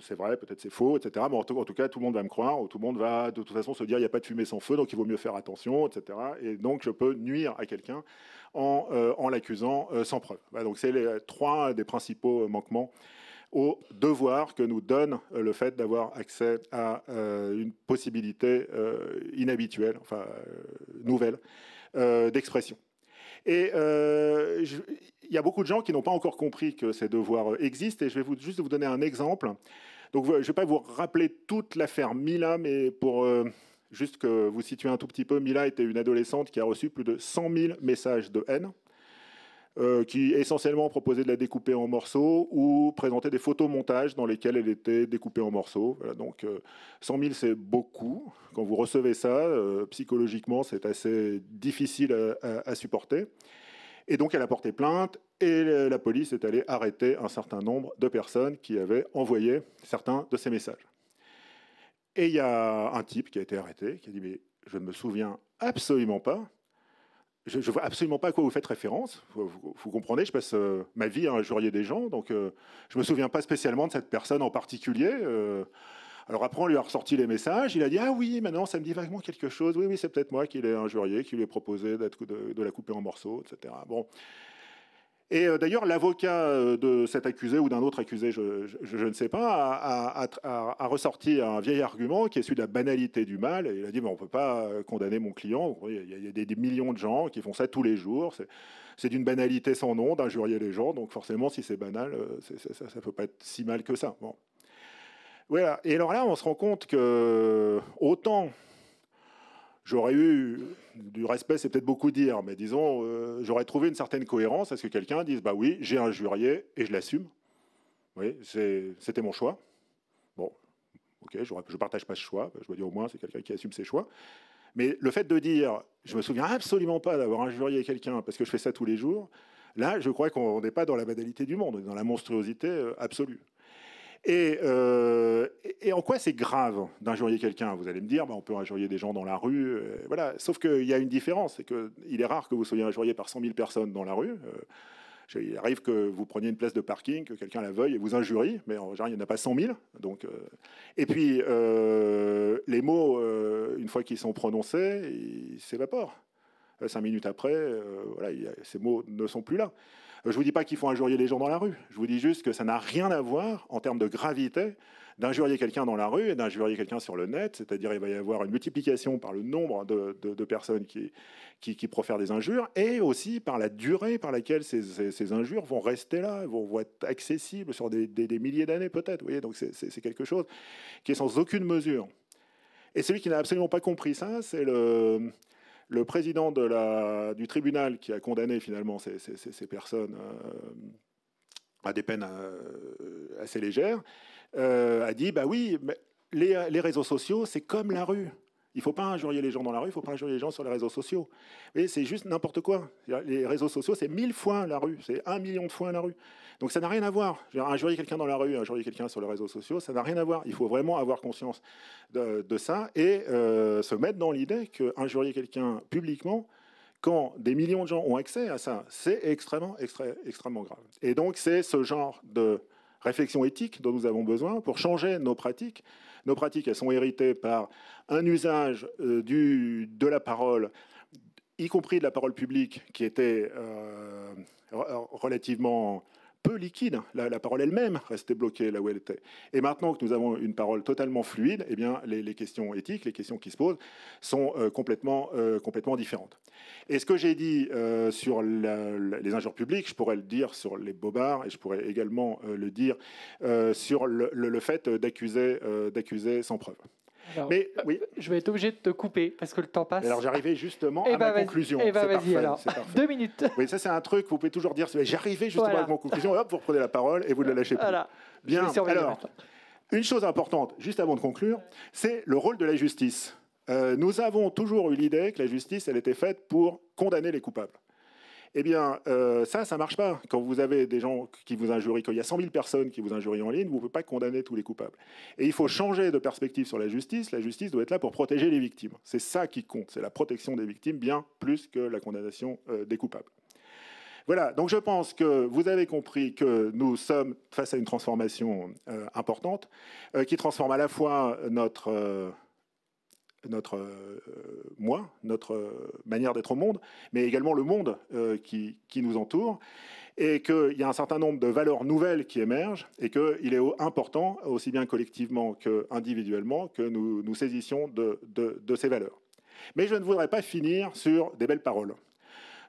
c'est vrai, peut-être c'est faux, etc. Mais en tout, cas, tout le monde va me croire, tout le monde va de toute façon se dire, il n'y a pas de fumée sans feu, donc il vaut mieux faire attention, etc. Et donc je peux nuire à quelqu'un en, en l'accusant sans preuve. donc c'est les trois des principaux manquements au devoir que nous donne euh, le fait d'avoir accès à euh, une possibilité euh, inhabituelle, enfin nouvelle, d'expression. Et il y a beaucoup de gens qui n'ont pas encore compris que ces devoirs existent. Et je vais juste vous donner un exemple. Donc, je ne vais pas vous rappeler toute l'affaire Mila, mais pour juste que vous situez un tout petit peu, Mila était une adolescente qui a reçu plus de 100 000 messages de haine euh, qui essentiellement proposait de la découper en morceaux ou présentait des photomontages dans lesquels elle était découpée en morceaux. donc 100 euh, 000, c'est beaucoup. Quand vous recevez ça, euh, psychologiquement, c'est assez difficile à, à, supporter. Et donc, elle a porté plainte et la police est allée arrêter un certain nombre de personnes qui avaient envoyé certains de ces messages. Et il y a un type qui a été arrêté, qui a dit, mais je ne me souviens absolument pas je ne vois absolument pas à quoi vous faites référence. Vous, comprenez, je passe euh, ma vie à injurier des gens, donc euh, je ne me souviens pas spécialement de cette personne en particulier. Euh. alors après, on lui a ressorti les messages, il a dit Ah oui, maintenant ça me dit vaguement quelque chose, oui, oui, c'est peut-être moi qui l'ai injurié, qui lui ai proposé de, de, la couper en morceaux, etc. Bon, et euh, d'ailleurs, l'avocat euh, de cet accusé ou d'un autre accusé, je, ne sais pas, a, ressorti un vieil argument qui est celui de la banalité du mal. il a dit, on ne peut pas euh, condamner mon client. Il y a, des, millions de gens qui font ça tous les jours. C'est d'une banalité sans nom d'injurier les gens. Donc forcément, si c'est banal, ça ne peut pas être si mal que ça. Bon. Voilà. Et alors là, on se rend compte que autant j'aurais eu du respect, c'est peut-être beaucoup dire, mais disons, euh, j'aurais trouvé une certaine cohérence à ce que quelqu'un dise bah oui, j'ai injurié et je l'assume. Oui, c'était mon choix. Bon, ok, je ne partage pas ce choix, je dois dire au moins c'est quelqu'un qui assume ses choix. Mais le fait de dire je me souviens absolument pas d'avoir injurié quelqu'un parce que je fais ça tous les jours, là, je crois qu'on n'est pas dans la banalité du monde, on est dans la monstruosité euh, absolue. Euh, et, et, en quoi c'est grave d'injurier quelqu'un Vous allez me dire, bah, on peut injurier des gens dans la rue, euh, voilà. Sauf qu'il y a une différence, c'est qu'il est rare que vous soyez injurié par 100 000 personnes dans la rue. Euh. il arrive que vous preniez une place de parking, que quelqu'un la veuille et vous injurie, mais en général, il n'y en a pas 100 000. Donc, et puis, les mots, une fois qu'ils sont prononcés, ils s'évaporent. Cinq minutes après, voilà, ces mots ne sont plus là. Euh, je ne vous dis pas qu'il faut injurier les gens dans la rue. Je vous dis juste que ça n'a rien à voir en termes de gravité d'injurier quelqu'un dans la rue et d'injurier quelqu'un sur le net. C'est-à-dire il va y avoir une multiplication par le nombre de, personnes qui, qui, profèrent des injures et aussi par la durée par laquelle ces, injures vont rester là, vont, être accessibles sur des, milliers d'années peut-être. Voyez, donc c'est quelque chose qui est sans aucune mesure. Et celui qui n'a absolument pas compris ça, c'est le le président du tribunal qui a condamné finalement ces, personnes euh, à des peines euh, assez légères euh, a dit bah oui, mais les réseaux sociaux, c'est comme la rue. Il ne faut pas injurier les gens dans la rue, il ne faut pas injurier les gens sur les réseaux sociaux. Et c'est juste n'importe quoi. Les réseaux sociaux, c'est mille fois la rue, c'est un million de fois la rue. Donc ça n'a rien à voir. Injurier quelqu'un dans la rue, injurier quelqu'un sur les réseaux sociaux, ça n'a rien à voir. Il faut vraiment avoir conscience de, ça et euh, se mettre dans l'idée qu'injurier quelqu'un publiquement, quand des millions de gens ont accès à ça, c'est extrêmement, extrêmement grave. Et donc c'est ce genre de réflexion éthique dont nous avons besoin pour changer nos pratiques nos pratiques, elles sont héritées par un usage euh, de la parole, y compris de la parole publique, qui était euh, relativement peu liquide. Hein. La, parole elle-même restait bloquée là où elle était. Et maintenant que nous avons une parole totalement fluide, eh bien, les, questions éthiques, les questions qui se posent, sont euh, complètement, euh, complètement différentes. Et ce que j'ai dit euh, sur les injures publiques, je pourrais le dire sur les bobards, et je pourrais également le dire sur le, le fait d'accuser d'accuser sans preuve mais euh, oui. Je vais être obligé de te couper parce que le temps passe. Alors j'arrivais justement eh à ben, ma conclusion. Et eh ben, vas Deux minutes. Oui, ça c'est un truc, vous pouvez toujours dire, j'arrivais justement à ma conclusion, et hop, vous reprenez la parole et vous ne la lâchez plus. Voilà. Bien, alors, une chose importante, juste avant de conclure, c'est le rôle de la justice. Euh, nous avons toujours eu l'idée que la justice, elle était faite pour condamner les coupables eh bien, euh, ça, ça marche pas. Quand vous avez des gens qui vous injurient, quand il y a 100 000 personnes qui vous injurient en ligne, vous ne pouvez pas condamner tous les coupables. Et il faut changer de perspective sur la justice. La justice doit être là pour protéger les victimes. C'est ça qui compte. C'est la protection des victimes bien plus que la condamnation euh, des coupables. Voilà, donc je pense que vous avez compris que nous sommes face à une transformation euh, importante euh, qui transforme à la fois notre, notre euh, moi, notre euh, manière d'être au monde, mais également le monde euh, qui, nous entoure, et qu'il y a un certain nombre de valeurs nouvelles qui émergent, et qu'il est important, aussi bien collectivement qu'individuellement, que nous, nous saisissions de, ces valeurs. Mais je ne voudrais pas finir sur des belles paroles.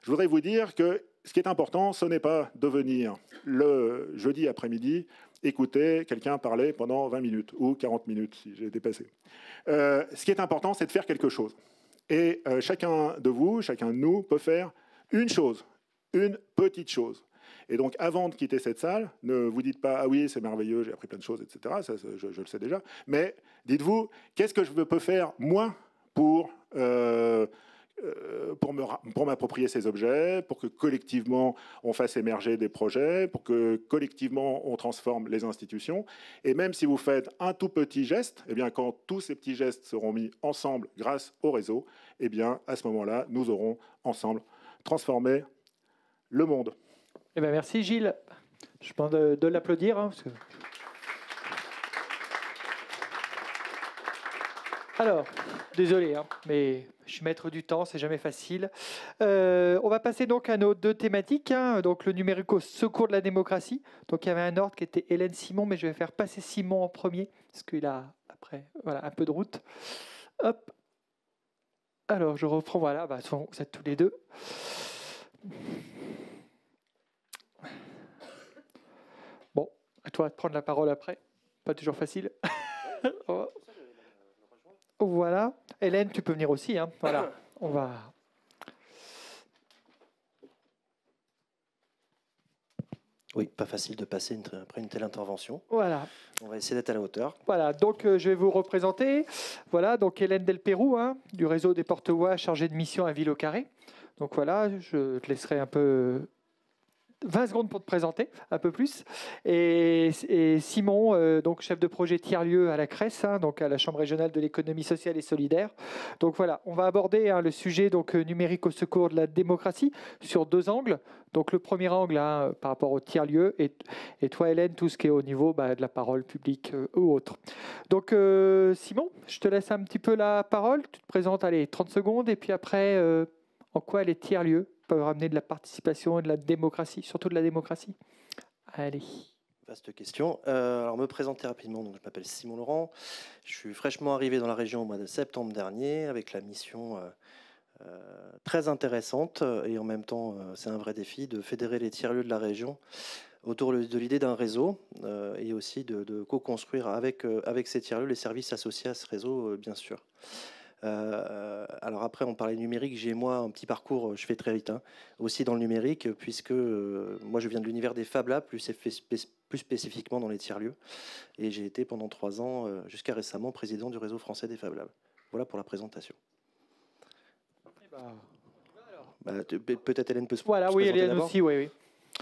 Je voudrais vous dire que ce qui est important, ce n'est pas devenir le jeudi après-midi écouter quelqu'un parler pendant 20 minutes ou 40 minutes si j'ai dépassé. Euh, ce qui est important, c'est de faire quelque chose. Et euh, chacun de vous, chacun de nous peut faire une chose, une petite chose. Et donc, avant de quitter cette salle, ne vous dites pas Ah oui, c'est merveilleux, j'ai appris plein de choses, etc. je, le sais déjà. Mais dites-vous Qu'est-ce que je peux faire, moi, pour euh, euh, pour, m'approprier ces objets, pour que collectivement on fasse émerger des projets, pour que collectivement on transforme les institutions. Et même si vous faites un tout petit geste, eh bien, quand tous ces petits gestes seront mis ensemble grâce au réseau, eh bien, à ce moment-là, nous aurons ensemble transformé le monde. Eh bien, merci Gilles. Je pense de, l'applaudir. Hein, Alors. Désolé, hein, mais je suis maître du temps, c'est jamais facile. Euh, on va passer donc à nos deux thématiques. Hein. donc le numérico secours de la démocratie. Donc il y avait un ordre qui était Hélène Simon, mais je vais faire passer Simon en premier, parce qu'il a après voilà, un peu de route. Hop. Alors je reprends, voilà, bah, vous tous les deux. Bon, à toi de prendre la parole après. Pas toujours facile. [LAUGHS] Oh. Voilà. Hélène, tu peux venir aussi. Hein. Voilà. On va. Oui, pas facile de passer après une telle intervention. Voilà. On va essayer d'être à la hauteur. Voilà, donc euh, je vais vous représenter. Voilà, donc Hélène Del hein, du réseau des porte voix chargée de mission à Ville au Carré. Donc voilà, je te laisserai un peu 20 secondes pour te présenter, un peu plus. Et, Simon, euh, donc chef de projet tiers-lieu à la CRES, hein, donc à la Chambre régionale de l'économie sociale et solidaire. Donc voilà, on va aborder hein, le sujet donc euh, numérique au secours de la démocratie sur deux angles. Donc le premier angle hein, par rapport au tiers-lieu et, toi Hélène, tout ce qui est au niveau bah, de la parole publique euh, ou autre. Donc Simon, je te laisse un petit peu la parole. Tu te présentes, allez, 30 secondes et puis après, en quoi les tiers-lieux peuvent ramener de la participation et de la démocratie, surtout de la démocratie Allez. Vaste question. Euh, alors, me présenter rapidement. Donc, je m'appelle Simon Laurent. Je suis fraîchement arrivé dans la région au mois de septembre dernier avec la mission euh, euh, très intéressante et en même temps, c'est un vrai défi de fédérer les tiers-lieux de la région autour de l'idée d'un réseau et aussi de, de co-construire avec, avec ces tiers-lieux les services associés à ce réseau, bien sûr. Euh, alors après, on parlait numérique. J'ai moi un petit parcours, euh, je fais très vite, hein, aussi dans le numérique, puisque euh, moi je viens de l'univers des Fab Labs, plus, spécifiquement dans les tiers-lieux. Et j'ai été pendant trois ans, jusqu'à récemment, président du réseau français des Fab Labs. Voilà pour la présentation. Eh ben, bah, peut-être Hélène peut se Voilà, oui, Hélène aussi, oui,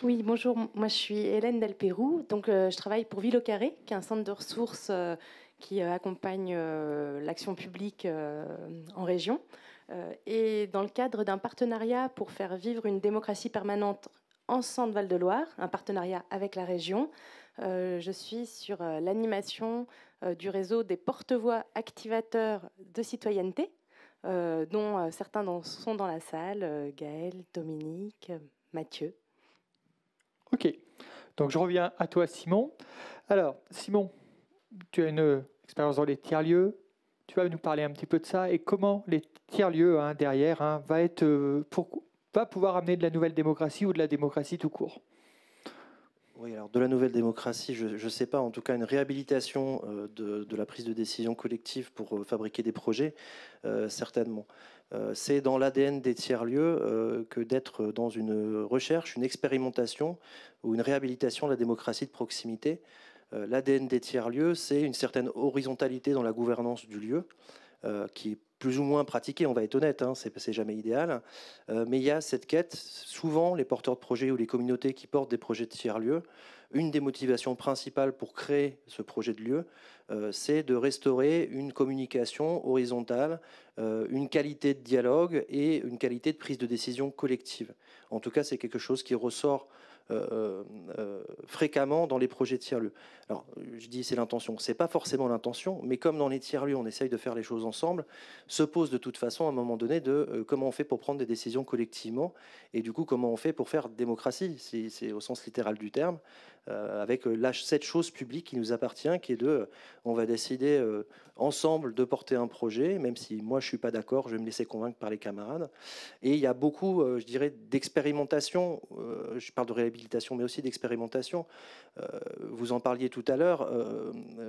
oui. bonjour. Moi, je suis Hélène Delpérou. Donc, je travaille pour Ville au Carré, qui est un centre de ressources qui euh, accompagne euh, l'action publique euh, en région. et dans le cadre d'un partenariat pour faire vivre une démocratie permanente en Centre Val-de-Loire, un partenariat avec la région, je suis sur l'animation du réseau des porte-voix activateurs de citoyenneté, dont certains sont dans la salle, Gaël, Dominique, Mathieu. Ok, donc je reviens à toi Simon. Alors Simon, tu as une expérience dans les tiers-lieux. Tu vas nous parler un petit peu de ça et comment les tiers-lieux hein, derrière hein, va, être, euh, pouvoir amener de la nouvelle démocratie ou de la démocratie tout court. Oui, alors de la nouvelle démocratie, je ne sais pas, en tout cas une réhabilitation euh, de, la prise de décision collective pour euh, fabriquer des projets, certainement. c'est dans l'ADN des tiers-lieux que d'être dans une recherche, une expérimentation ou une réhabilitation de la démocratie de proximité. Euh, L'ADN des tiers-lieux, c'est une certaine horizontalité dans la gouvernance du lieu, euh, qui est plus ou moins pratiquée, on va être honnête, hein, c'est jamais idéal. Euh, mais il y a cette quête, souvent les porteurs de projets ou les communautés qui portent des projets de tiers-lieux, une des motivations principales pour créer ce projet de lieu, c'est de restaurer une communication horizontale, une qualité de dialogue et une qualité de prise de décision collective. En tout cas, c'est quelque chose qui ressort euh, euh, euh, fréquemment dans les projets de tiers-lieux. Alors, je dis c'est l'intention, c'est pas forcément l'intention, mais comme dans les tiers-lieux, on essaye de faire les choses ensemble, se pose de toute façon à un moment donné de comment on fait pour prendre des décisions collectivement et du coup comment on fait pour faire démocratie, si c'est au sens littéral du terme, euh, avec euh, cette chose publique qui nous appartient, qui est de, euh, on va décider ensemble de porter un projet, même si moi je suis pas d'accord, je vais me laisser convaincre par les camarades. Et il y a beaucoup, je dirais, d'expérimentation. je parle de réhabilitation, mais aussi d'expérimentation. vous en parliez tout à l'heure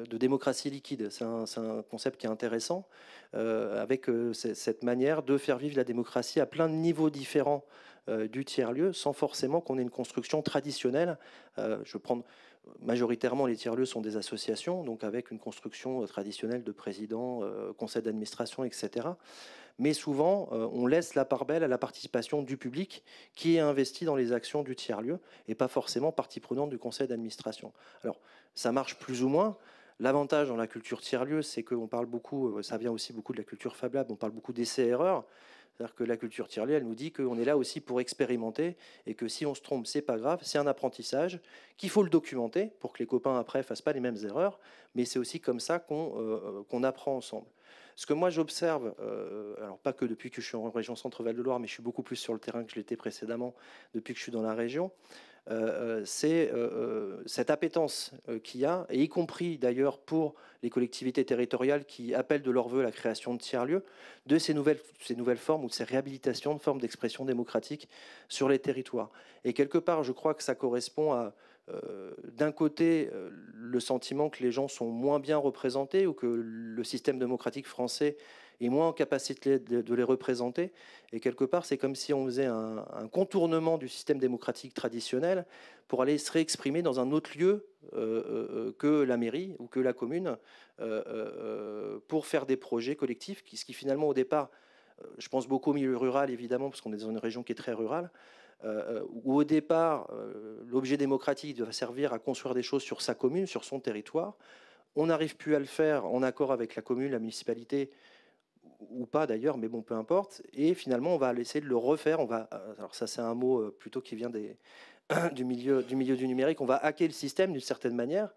de démocratie liquide. C'est un, concept qui est intéressant, avec cette manière de faire vivre la démocratie à plein de niveaux différents euh, du tiers-lieu sans forcément qu'on ait une construction traditionnelle. Euh, je vais majoritairement, les tiers-lieux sont des associations, donc avec une construction euh, traditionnelle de président, conseil d'administration, etc. Mais souvent, on laisse la part belle à la participation du public qui est investi dans les actions du tiers-lieu et pas forcément partie prenante du conseil d'administration. Alors, ça marche plus ou moins. L'avantage dans la culture tiers-lieu, c'est qu'on parle beaucoup, ça vient aussi beaucoup de la culture Fab on parle beaucoup d'essais-erreurs. C'est-à-dire que la culture tirelée elle nous dit qu'on est là aussi pour expérimenter et que si on se trompe, c'est pas grave, c'est un apprentissage qu'il faut le documenter pour que les copains après fassent pas les mêmes erreurs, mais c'est aussi comme ça qu'on euh, apprend ensemble. Ce que moi j'observe, euh, alors pas que depuis que je suis en région Centre-Val de Loire, mais je suis beaucoup plus sur le terrain que je l'étais précédemment, depuis que je suis dans la région, euh, euh, c'est euh, cette appétence qu'il y a, et y compris d'ailleurs pour les collectivités territoriales qui appellent de leur vœu la création de tiers-lieux, de ces nouvelles, formes ou de ces réhabilitations de formes d'expression démocratique sur les territoires. Et quelque part, je crois que ça correspond à... d'un côté le sentiment que les gens sont moins bien représentés ou que le système démocratique français et moins en capacité de les représenter. Et quelque part, c'est comme si on faisait un, contournement du système démocratique traditionnel pour aller se réexprimer dans un autre lieu euh, euh, que la mairie ou que la commune euh, pour faire des projets collectifs, ce qui finalement au départ, je pense beaucoup au milieu rural évidemment, parce qu'on est dans une région qui est très rurale, où au départ, l'objet démocratique doit servir à construire des choses sur sa commune, sur son territoire. On n'arrive plus à le faire en accord avec la commune, la municipalité, ou pas d'ailleurs, mais bon, peu importe. Et finalement, on va essayer de le refaire. On va, euh, alors ça, c'est un mot euh, plutôt qui vient des, [COUGHS] du, milieu, du milieu du numérique. On va hacker le système d'une certaine manière.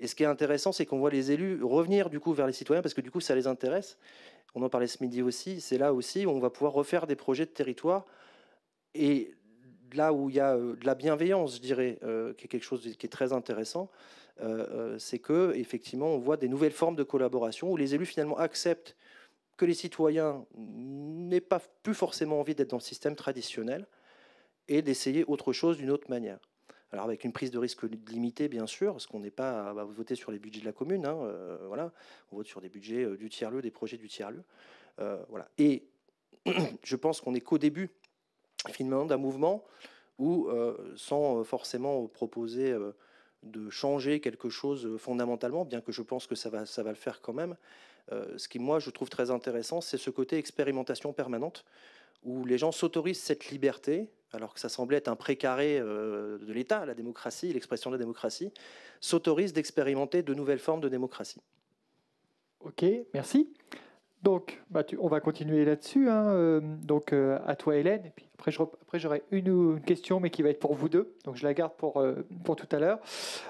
Et ce qui est intéressant, c'est qu'on voit les élus revenir du coup vers les citoyens parce que du coup, ça les intéresse. On en parlait ce midi aussi. C'est là aussi où on va pouvoir refaire des projets de territoire. Et là où il y a euh, de la bienveillance, je dirais, qui est quelque chose qui est très intéressant, c'est que effectivement, on voit des nouvelles formes de collaboration où les élus finalement acceptent que les citoyens n'aient pas plus forcément envie d'être dans le système traditionnel et d'essayer autre chose d'une autre manière. Alors avec une prise de risque limitée, bien sûr, parce qu'on n'est pas à voter sur les budgets de la commune. Hein, euh, voilà, on vote sur des budgets euh, du tiers lieu, des projets du tiers lieu. Euh, voilà. Et [CLEARS THROAT] je pense qu'on n'est qu'au début finalement d'un mouvement où, sans forcément proposer de changer quelque chose fondamentalement, bien que je pense que ça va, ça va le faire quand même, euh, ce qui, moi, je trouve très intéressant, c'est ce côté expérimentation permanente où les gens s'autorisent cette liberté, alors que ça semblait être un précaré euh, de l'État, la démocratie, l'expression de la démocratie, s'autorisent d'expérimenter de nouvelles formes de démocratie. Ok, merci. Donc, bah, on va continuer là-dessus. Hein, euh, donc, euh, à toi, Hélène. Et après, j'aurai une, question, mais qui va être pour vous deux. Donc, je la garde pour, euh, tout à l'heure.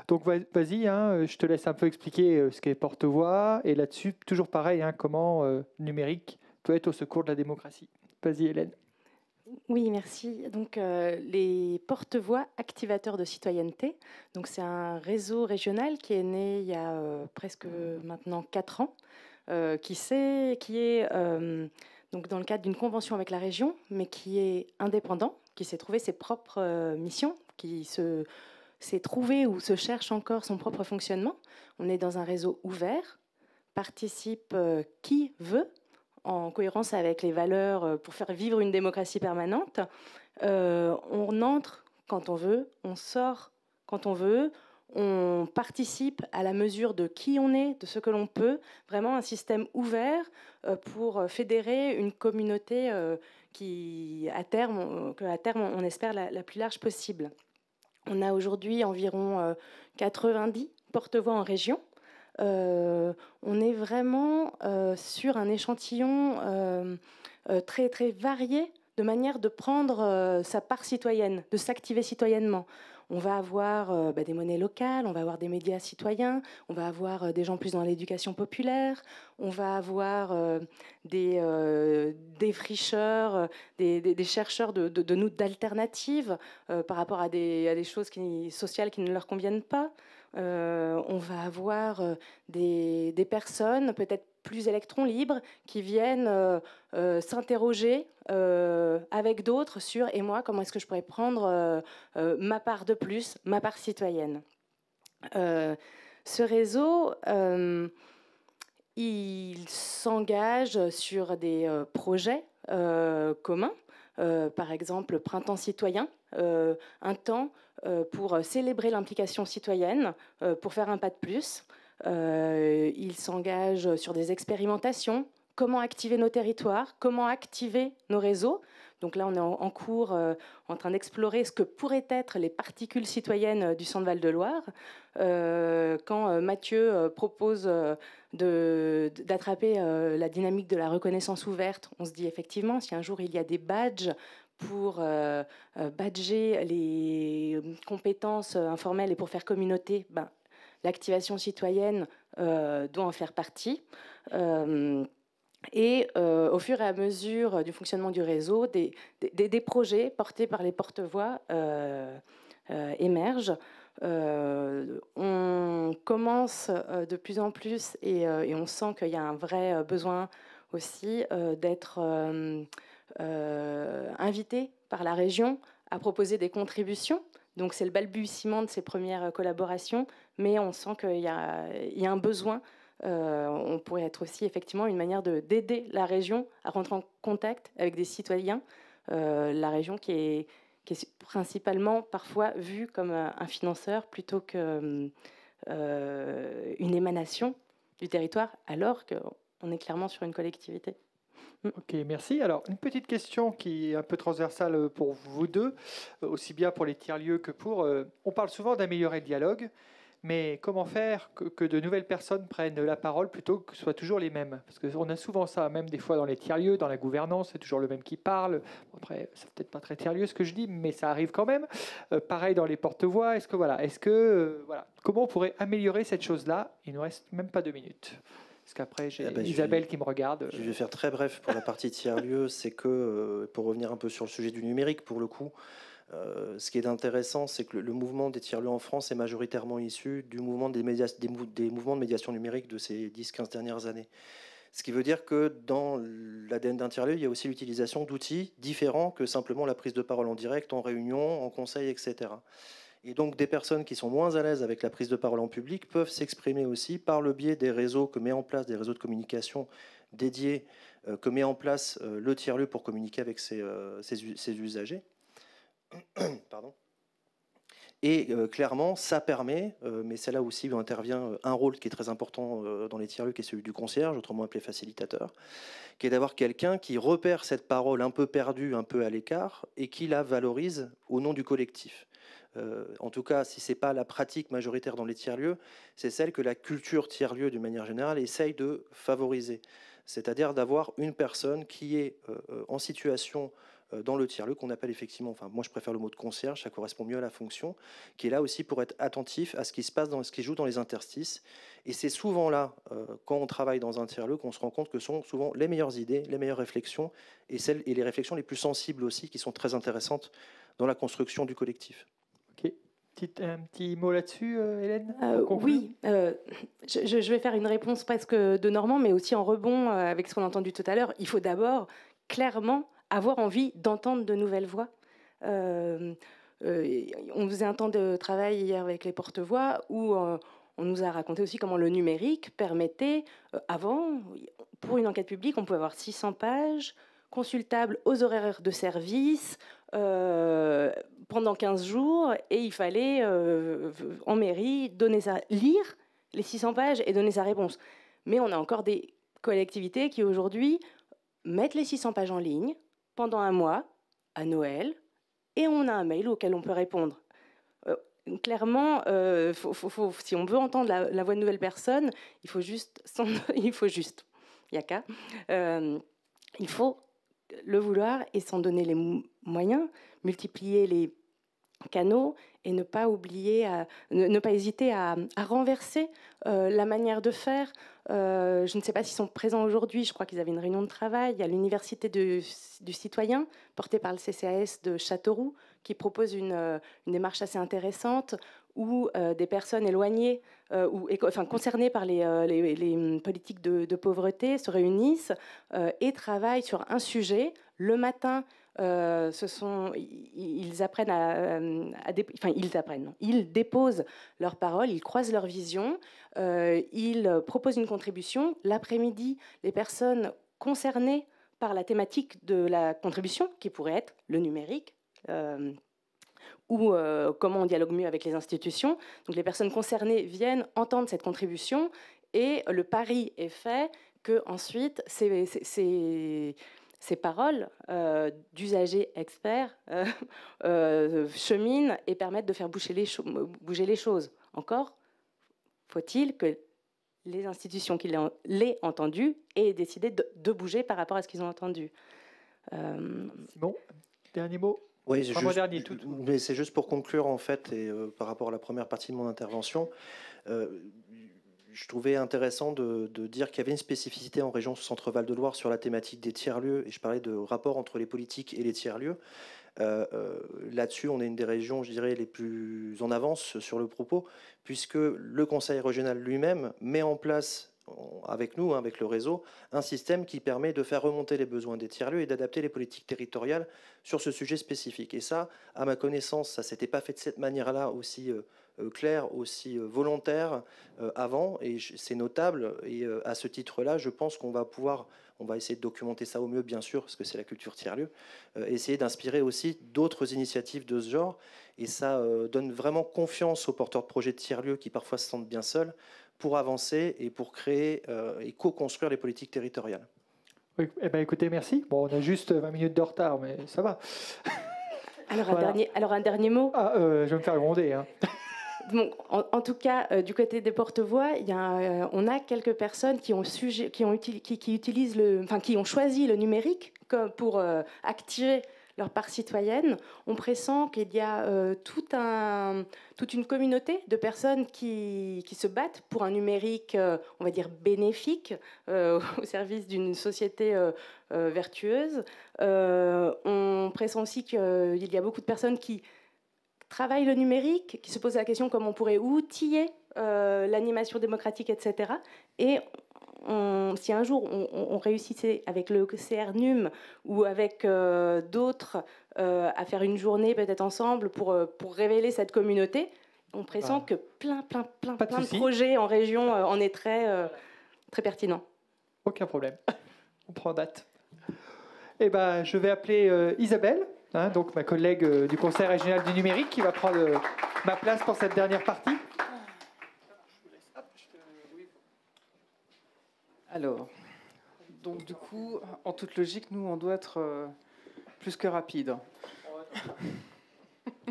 Donc, vas-y, hein, je te laisse un peu expliquer ce qu'est porte-voix. Et là-dessus, toujours pareil, hein, comment numérique peut être au secours de la démocratie. Vas-y, Hélène. Oui, merci. Donc, les porte-voix activateurs de citoyenneté, donc c'est un réseau régional qui est né il y a presque maintenant quatre ans. Euh, qui, est euh, donc dans le cadre d'une convention avec la région, mais qui est indépendant, qui s'est trouvé ses propres euh, missions, qui s'est trouvé ou se cherche encore son propre fonctionnement. On est dans un réseau ouvert, participe qui veut, en cohérence avec les valeurs pour faire vivre une démocratie permanente. on entre quand on veut, on sort quand on veut, on participe à la mesure de qui on est, de ce que l'on peut, vraiment un système ouvert euh, pour euh, fédérer une communauté euh, qui, à terme, on espère la, plus large possible. On a aujourd'hui environ 90 porte-voix en région. on est vraiment sur un échantillon très très varié de manière de prendre sa part citoyenne, de s'activer citoyennement on va avoir euh, bah, des monnaies locales, on va avoir des médias citoyens, on va avoir euh, des gens plus dans l'éducation populaire, on va avoir euh, des, fricheurs, des, chercheurs de, de, d'alternatives par rapport à des, choses sociales qui ne leur conviennent pas. Euh, on va avoir euh, des, personnes peut-être plus électrons libres qui viennent euh, s'interroger avec d'autres sur et moi comment est-ce que je pourrais prendre ma part de plus, ma part citoyenne. ce réseau, il s'engage sur des projets communs, par exemple Printemps citoyen, euh, un temps euh, pour euh, célébrer l'implication citoyenne, pour faire un pas de plus. il s'engage sur des expérimentations, comment activer nos territoires, comment activer nos réseaux. Donc là, on est en, cours en train d'explorer ce que pourraient être les particules citoyennes du centre Val-de-Loire. quand Mathieu propose d'attraper la dynamique de la reconnaissance ouverte, on se dit effectivement, si un jour il y a des badges pour euh, euh, badger les euh, compétences informelles et pour faire communauté, ben, l'activation citoyenne doit en faire partie. et au fur et à mesure du fonctionnement du réseau, des, des, projets portés par les porte-voix émergent. on commence de plus en plus et, et on sent qu'il y a un vrai besoin aussi d'être euh, invité par la région à proposer des contributions. Donc c'est le balbutiement de ces premières euh, collaborations, mais on sent qu'il y, a un besoin. Euh, on pourrait être aussi effectivement une manière d'aider la région à rentrer en contact avec des citoyens, la région qui est, principalement parfois vue comme un financeur plutôt qu'une émanation du territoire, alors qu'on est clairement sur une collectivité. Mm. Ok, merci. Alors, une petite question qui est un peu transversale euh, pour vous deux, euh, aussi bien pour les tiers-lieux que pour... Euh, on parle souvent d'améliorer le dialogue, mais comment faire que, que, de nouvelles personnes prennent la parole plutôt que ce soit toujours les mêmes Parce qu'on a souvent ça, même des fois dans les tiers-lieux, dans la gouvernance, c'est toujours le même qui parle. après, c'est peut-être pas très tiers lieux ce que je dis, mais ça arrive quand même. pareil dans les porte-voix, est-ce que... Voilà, est-ce que voilà, comment on pourrait améliorer cette chose-là Il ne nous reste même pas deux minutes. Parce qu'après, j'ai ah bah, Isabelle qui me regarde. Je euh. vais faire très bref pour la partie tiers-lieu. [LAUGHS] C'est que, euh, pour revenir un peu sur le sujet du numérique, pour le coup, euh, ce qui est intéressant, c'est que le, mouvement des tiers-lieux en France est majoritairement issu du mouvement des, des mouvements de médiation numérique de ces 10-15 dernières années. Ce qui veut dire que dans l'ADN d'un tiers-lieu, il y a aussi l'utilisation d'outils différents que simplement la prise de parole en direct, en réunion, en conseil, etc. Et donc des personnes qui sont moins à l'aise avec la prise de parole en public peuvent s'exprimer aussi par le biais des réseaux que met en place, des réseaux de communication dédiés euh, que met en place euh, le tiers-lieu pour communiquer avec ses, euh, usagers. [CLEARS THROAT] Et clairement, ça permet, mais c'est là aussi intervient un rôle qui est très important dans les tiers-lieux, qui est celui du concierge, autrement appelé facilitateur, qui est d'avoir quelqu'un qui repère cette parole un peu perdue, un peu à l'écart, et qui la valorise au nom du collectif. Euh, en tout cas si ce n'est pas la pratique majoritaire dans les tiers-lieux, c'est celle que la culture tiers lieux d'une manière générale essaye de favoriser. C'est-à-dire d'avoir une personne qui est euh, euh, en situation dans le tiers-lieu qu'on appelle effectivement, enfin moi je préfère le mot de concierge, ça correspond mieux à la fonction, qui est là aussi pour être attentif à ce qui se passe, dans ce qui joue dans les interstices. Et c'est souvent là, quand on travaille dans un tiers-lieu, qu'on se rend compte que sont souvent les meilleures idées, les meilleures réflexions, et les réflexions les plus sensibles aussi, qui sont très intéressantes dans la construction du collectif un petit mot là-dessus, euh, Hélène euh, Oui, euh, je, je, vais faire une réponse presque de Normand, mais aussi en rebond avec ce qu'on a entendu tout à l'heure. Il faut d'abord, clairement, avoir envie d'entendre de nouvelles voix. on faisait un temps de travail hier avec les porte-voix où on nous a raconté aussi comment le numérique permettait, avant, pour une enquête publique, on pouvait avoir 600 pages consultables aux horaires de service, euh, pendant 15 jours et il fallait euh, en mairie donner lire les 600 pages et donner sa réponse. Mais on a encore des collectivités qui aujourd'hui mettent les 600 pages en ligne pendant un mois, à Noël, et on a un mail auquel on peut répondre. Euh, clairement, si on veut entendre la, voix de nouvelles personnes, il faut juste, [LAUGHS] il faut juste, a il faut le vouloir et s'en donner les moyens, multiplier les canaux et ne pas oublier, ne, pas hésiter à, renverser euh, la manière de faire. Euh, je ne sais pas s'ils sont présents aujourd'hui, je crois qu'ils avaient une réunion de travail à l'Université du, Citoyen, portée par le CCAS de Châteauroux, qui propose une euh, démarche assez intéressante où euh, des personnes éloignées euh, enfin, concernées par les, euh, hum, politiques de, pauvreté se réunissent et travaillent sur un sujet. Le matin, ils apprennent ils déposent leurs paroles, ils croisent leurs visions, ils proposent une contribution. L'après-midi, les personnes concernées par la thématique de la contribution, qui pourrait être le numérique, ou euh, comment on dialogue mieux avec les institutions. Donc les personnes concernées viennent entendre cette contribution et le pari est fait que ensuite ces, ces, ces, paroles euh, d'usagers experts euh, [LAUGHS] cheminent et permettent de faire bouger les, bouger les choses. Encore, faut-il que les institutions qui l'aient entendu aient décidé de, de, bouger par rapport à ce qu'ils ont entendu. Simon, dernier mot oui, c'est juste, mais c'est juste pour conclure en fait, et euh, par rapport à la première partie de mon intervention, euh, je trouvais intéressant de, dire qu'il y avait une spécificité en région Centre-Val de Loire sur la thématique des tiers-lieux, et je parlais de rapport entre les politiques et les tiers-lieux. Euh, là-dessus, on est une des régions, je dirais, les plus en avance sur le propos, puisque le Conseil régional lui-même met en place avec nous, hein, avec le réseau, un système qui permet de faire remonter les besoins des tiers-lieux et d'adapter les politiques territoriales sur ce sujet spécifique. Et ça, à ma connaissance, ça ne s'était pas fait de cette manière-là aussi euh, euh, claire, aussi euh, volontaire avant, et c'est notable. Et à ce titre-là, je pense qu'on va pouvoir, on va essayer de documenter ça au mieux, bien sûr, parce que c'est la culture tiers lieux essayer d'inspirer aussi d'autres initiatives de ce genre. Et ça donne vraiment confiance aux porteurs de projets de tiers lieux qui parfois se sentent bien seuls pour avancer et pour créer euh, et co-construire les politiques territoriales. Oui, eh ben écoutez, merci. Bon, on a juste 20 minutes de retard, mais ça va. [LAUGHS] Alors, un, dernier, alors un dernier mot ah, euh, Je vais me faire gronder. Hein. [LAUGHS] en, tout cas, euh, du côté des porte-voix, il on a quelques personnes qui ont, qui ont, qui, qui utilisent le, enfin, qui ont choisi le numérique comme pour activer leur part citoyenne, on pressent qu'il y a euh, tout un, toute une communauté de personnes qui, qui se battent pour un numérique, euh, on va dire, bénéfique euh, [LAUGHS] au service d'une société vertueuse. on pressent aussi qu'il y a beaucoup de personnes qui travaillent le numérique, qui se posent la question comment on pourrait outiller l'animation démocratique, etc. Et si un jour on, réussissait avec le CRNUM ou avec euh, d'autres euh, à faire une journée peut-être ensemble pour, euh, pour révéler cette communauté, on pressent bah. que plein, plein, plein, plein de, projets en région en est très, pertinent. Aucun problème. on prend date. Et eh ben, je vais appeler Isabelle, hein, donc ma collègue du Conseil régional du numérique, qui va prendre ma place pour cette dernière partie. Alors, donc du coup, en toute logique, nous, on doit être euh, plus que rapide. [LAUGHS]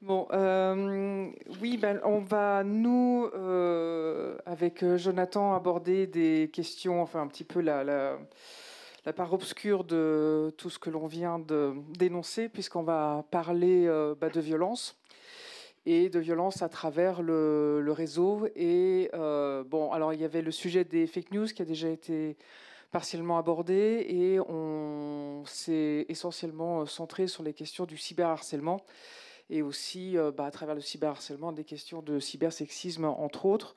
bon, euh, oui, ben, on va, nous, euh, avec Jonathan, aborder des questions, enfin un petit peu la, la, part obscure de tout ce que l'on vient de dénoncer, puisqu'on va parler bah, de violence et de violence à travers le, réseau. Et euh, bon, alors il y avait le sujet des fake news qui a déjà été partiellement abordé et on s'est essentiellement euh, centré sur les questions du cyberharcèlement et aussi euh, bah, à travers le cyberharcèlement des questions de cybersexisme entre autres.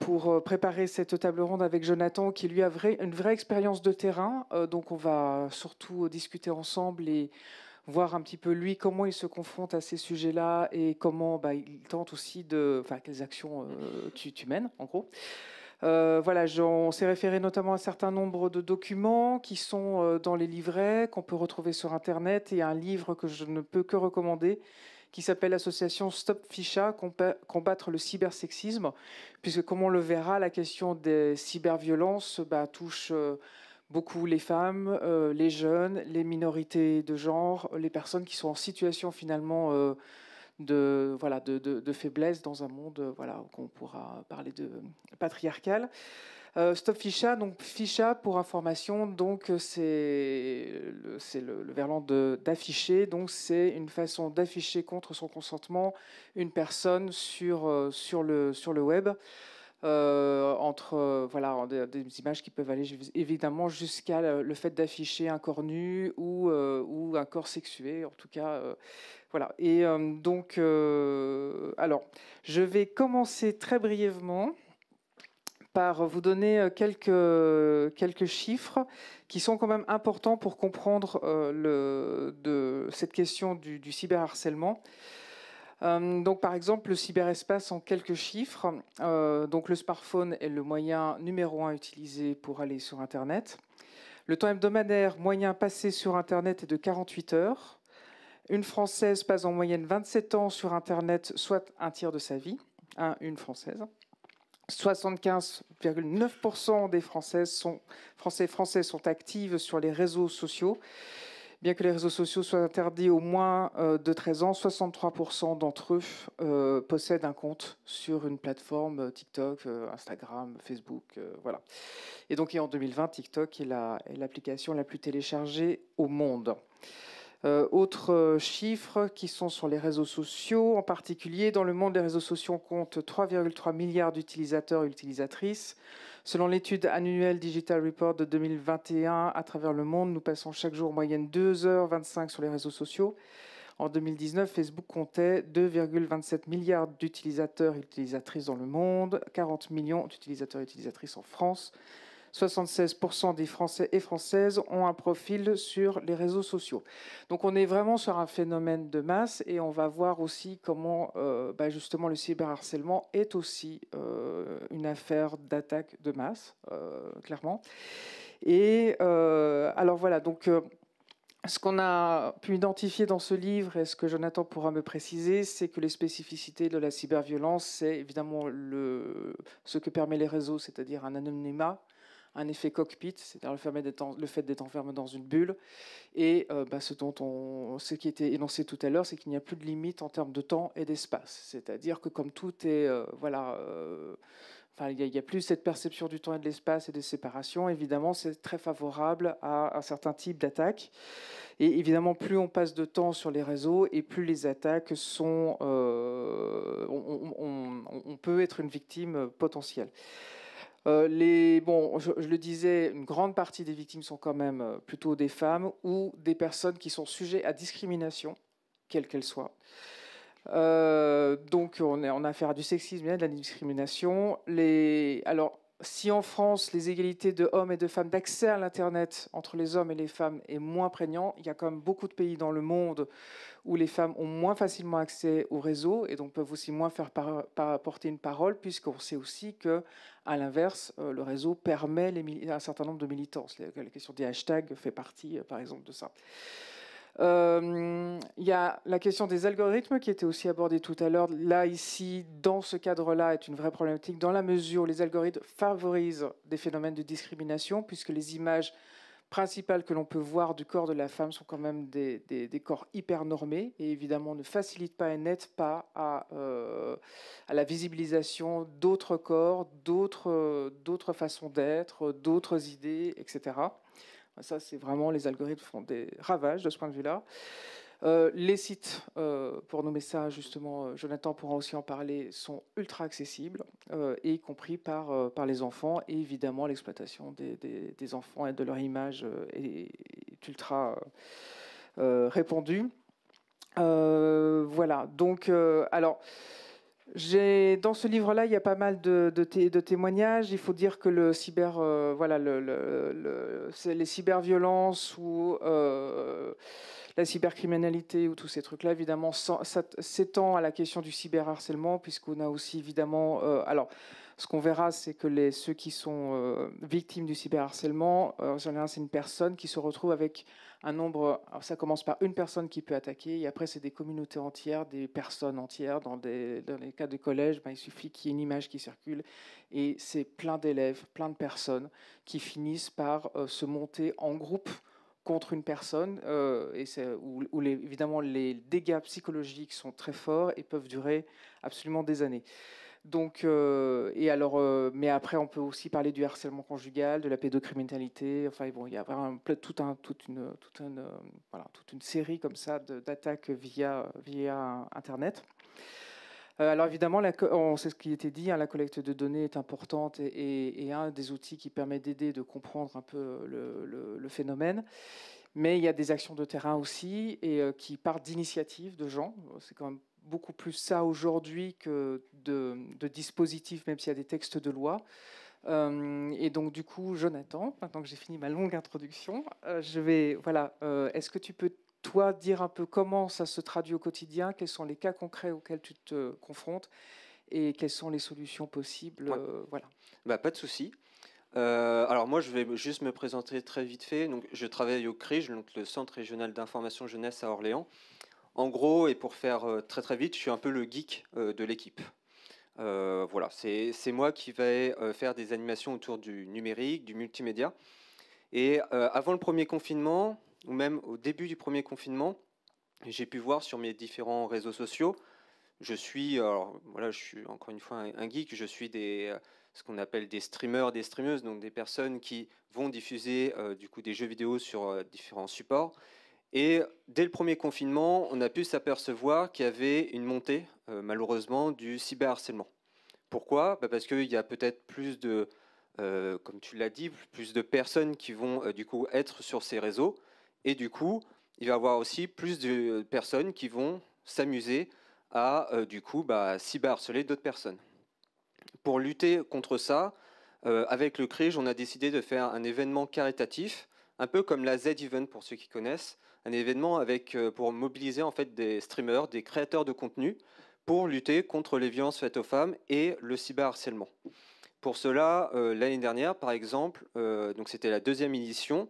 pour préparer cette table ronde avec Jonathan, qui lui a une vraie expérience de terrain. donc on va surtout discuter ensemble et voir un petit peu lui, comment il se confronte à ces sujets-là et comment bah, il tente aussi de. Enfin, quelles actions euh, tu, mènes, en gros. Euh, voilà, on s'est référé notamment à un certain nombre de documents qui sont euh, dans les livrets, qu'on peut retrouver sur Internet, et un livre que je ne peux que recommander, qui s'appelle l'association Stop Ficha, combattre le cybersexisme, puisque comme on le verra, la question des cyberviolences bah, touche beaucoup les femmes, euh, les jeunes, les minorités de genre, les personnes qui sont en situation finalement euh, de, voilà, de, de, faiblesse dans un monde euh, voilà, qu'on pourra parler de patriarcal. Stop Ficha, donc Ficha pour information, donc c'est le, verlan d'afficher, donc c'est une façon d'afficher contre son consentement une personne sur, sur, le, sur le web. Euh, entre euh, voilà, des, images qui peuvent aller évidemment jusqu'à le, fait d'afficher un corps nu ou, euh, ou un corps sexué, en tout cas. voilà. Et donc, alors, je vais commencer très brièvement par vous donner quelques, quelques chiffres qui sont quand même importants pour comprendre le, de, cette question du, du cyberharcèlement. Euh, donc, par exemple, le cyberespace en quelques chiffres. Euh, donc, le smartphone est le moyen numéro un utilisé pour aller sur Internet. Le temps hebdomadaire moyen passé sur Internet est de 48 heures. Une Française passe en moyenne 27 ans sur Internet, soit un tiers de sa vie. une Française. 75,9% des Françaises sont, Français, sont actives sur les réseaux sociaux. Bien que les réseaux sociaux soient interdits au moins euh, de 13 ans, 63% d'entre eux euh, possèdent un compte sur une plateforme euh, TikTok, Instagram, Facebook, voilà. Et donc, en 2020, TikTok est l'application la plus téléchargée au monde. Euh, autres euh, chiffres qui sont sur les réseaux sociaux, en particulier dans le monde des réseaux sociaux, on compte 3,3 milliards d'utilisateurs et utilisatrices. Selon l'étude annuelle Digital Report de 2021 à travers le monde, nous passons chaque jour en moyenne 2h25 sur les réseaux sociaux. En 2019, Facebook comptait 2,27 milliards d'utilisateurs et utilisatrices dans le monde, 40 millions d'utilisateurs et utilisatrices en France, 76% des Français et Françaises ont un profil sur les réseaux sociaux. Donc on est vraiment sur un phénomène de masse et on va voir aussi comment euh, bah, justement le cyberharcèlement est aussi euh, une affaire d'attaque de masse, euh, clairement. Et alors voilà, donc... Ce qu'on a pu identifier dans ce livre, et ce que Jonathan pourra me préciser, c'est que les spécificités de la cyberviolence, c'est évidemment le, ce que permet les réseaux, c'est-à-dire un anonymat un effet cockpit, c'est-à-dire le fait d'être enfermé dans une bulle. Et euh, bah, ce, dont ce qui était énoncé tout à l'heure, c'est qu'il n'y a plus de limite en termes de temps et d'espace. C'est-à-dire que comme tout est... Euh, voilà, euh, Enfin, il n'y a, plus cette perception du temps et de l'espace et des séparations. Évidemment, c'est très favorable à un certain type d'attaque. Et évidemment, plus on passe de temps sur les réseaux et plus les attaques sont. on, on, peut être une victime potentielle. Euh, les, bon, je, le disais, une grande partie des victimes sont quand même euh, plutôt des femmes ou des personnes qui sont sujettes à discrimination, quelle qu'elle soit. Euh, donc on, est, a affaire à du sexisme et à de la discrimination. alors si en France les égalités de hommes et de femmes d'accès à l'Internet entre les hommes et les femmes est moins prégnant, il y a quand même beaucoup de pays dans le monde où les femmes ont moins facilement accès au réseau et donc peuvent aussi moins faire par, porter une parole, puisqu'on sait aussi que à l'inverse, euh, le réseau permet un certain nombre de militants. La question des hashtags fait partie, euh, par exemple, de ça. Euh, il y a la question des algorithmes qui était aussi abordée tout à l'heure. Là, ici, dans ce cadre-là, est une vraie problématique dans la mesure où les algorithmes favorisent des phénomènes de discrimination puisque les images principales que l'on peut voir du corps de la femme sont quand même des, corps hyper normés et évidemment ne facilitent pas et n'aident pas à, euh, à, la visibilisation d'autres corps, d'autres, d'autres façons d'être, d'autres idées, etc. Ça, c'est vraiment les algorithmes font des ravages de ce point de vue-là. Euh, les sites euh, pour nommer ça, justement, euh, Jonathan pourra aussi en parler, sont ultra accessibles, y compris par, par les enfants. Et évidemment, l'exploitation des, enfants et de leur image est, est, ultra répandue. voilà, donc, alors. Dans ce livre-là, il y a pas mal de, témoignages. Il faut dire que le cyber, euh, voilà, le, les cyberviolences ou euh, la cybercriminalité ou tous ces trucs-là, évidemment, s'étend à la question du cyberharcèlement, puisqu'on a aussi évidemment, euh, alors. Ce qu'on verra, c'est que ceux qui sont euh, victimes du cyberharcèlement, euh, c'est une personne qui se retrouve avec un nombre. ça commence par une personne qui peut attaquer, et après, c'est des communautés entières, des personnes entières. Dans, les cas de collège, ben, il suffit qu'il y ait une image qui circule, et c'est plein d'élèves, plein de personnes qui finissent par euh, se monter en groupe contre une personne, et où, évidemment les dégâts psychologiques sont très forts et peuvent durer absolument des années. Donc, euh, et alors, euh, mais après, on peut aussi parler du harcèlement conjugal, de la pédocriminalité. Enfin, bon, il y a vraiment tout un, toute, une, toute, une, euh, toute une série comme ça d'attaques via, via Internet. alors, évidemment, la, on sait ce qui était dit, hein, la collecte de données est importante et, un des outils qui permet d'aider, de comprendre un peu le, phénomène. Mais il y a des actions de terrain aussi et qui partent d'initiatives de gens. C'est quand même beaucoup plus ça aujourd'hui que de, dispositifs, même s'il y a des textes de loi. Euh, et donc, du coup, Jonathan, maintenant que j'ai fini ma longue introduction, euh, je vais. Voilà. Euh, est-ce que tu peux, toi, dire un peu comment ça se traduit au quotidien Quels sont les cas concrets auxquels tu te confrontes Et quelles sont les solutions possibles Voilà. Bah, pas de souci. alors moi, je vais juste me présenter très vite fait. je travaille au CRIJ, donc le Centre régional d'information jeunesse à Orléans. En gros, et pour faire euh, très très vite, je suis un peu le geek euh, de l'équipe. Euh, voilà, c'est moi qui vais faire des animations autour du numérique, du multimédia. Et avant le premier confinement, ou même au début du premier confinement, j'ai pu voir sur mes différents réseaux sociaux, je suis, alors, voilà, je suis encore une fois un, geek, je suis des, ce qu'on appelle des streamers, des streameuses, donc des personnes qui vont diffuser du coup des jeux vidéo sur différents supports. Et dès le premier confinement, on a pu s'apercevoir qu'il y avait une montée, euh, malheureusement, du cyberharcèlement. Pourquoi bah, Parce qu'il y a peut-être plus de, euh, comme tu l'as dit, plus de personnes qui vont euh, du coup être sur ces réseaux. Et du coup, il va y avoir aussi plus de personnes qui vont s'amuser à du coup bah, cyberharceler d'autres personnes. Pour lutter contre ça, avec le CRIGE, on a décidé de faire un événement caritatif, un peu comme la Z-Event pour ceux qui connaissent, un événement avec, euh, pour mobiliser en fait des streamers, des créateurs de contenu pour lutter contre les violences faites aux femmes et le cyberharcèlement. Pour cela, euh, l'année dernière, par exemple, euh, donc c'était la deuxième édition,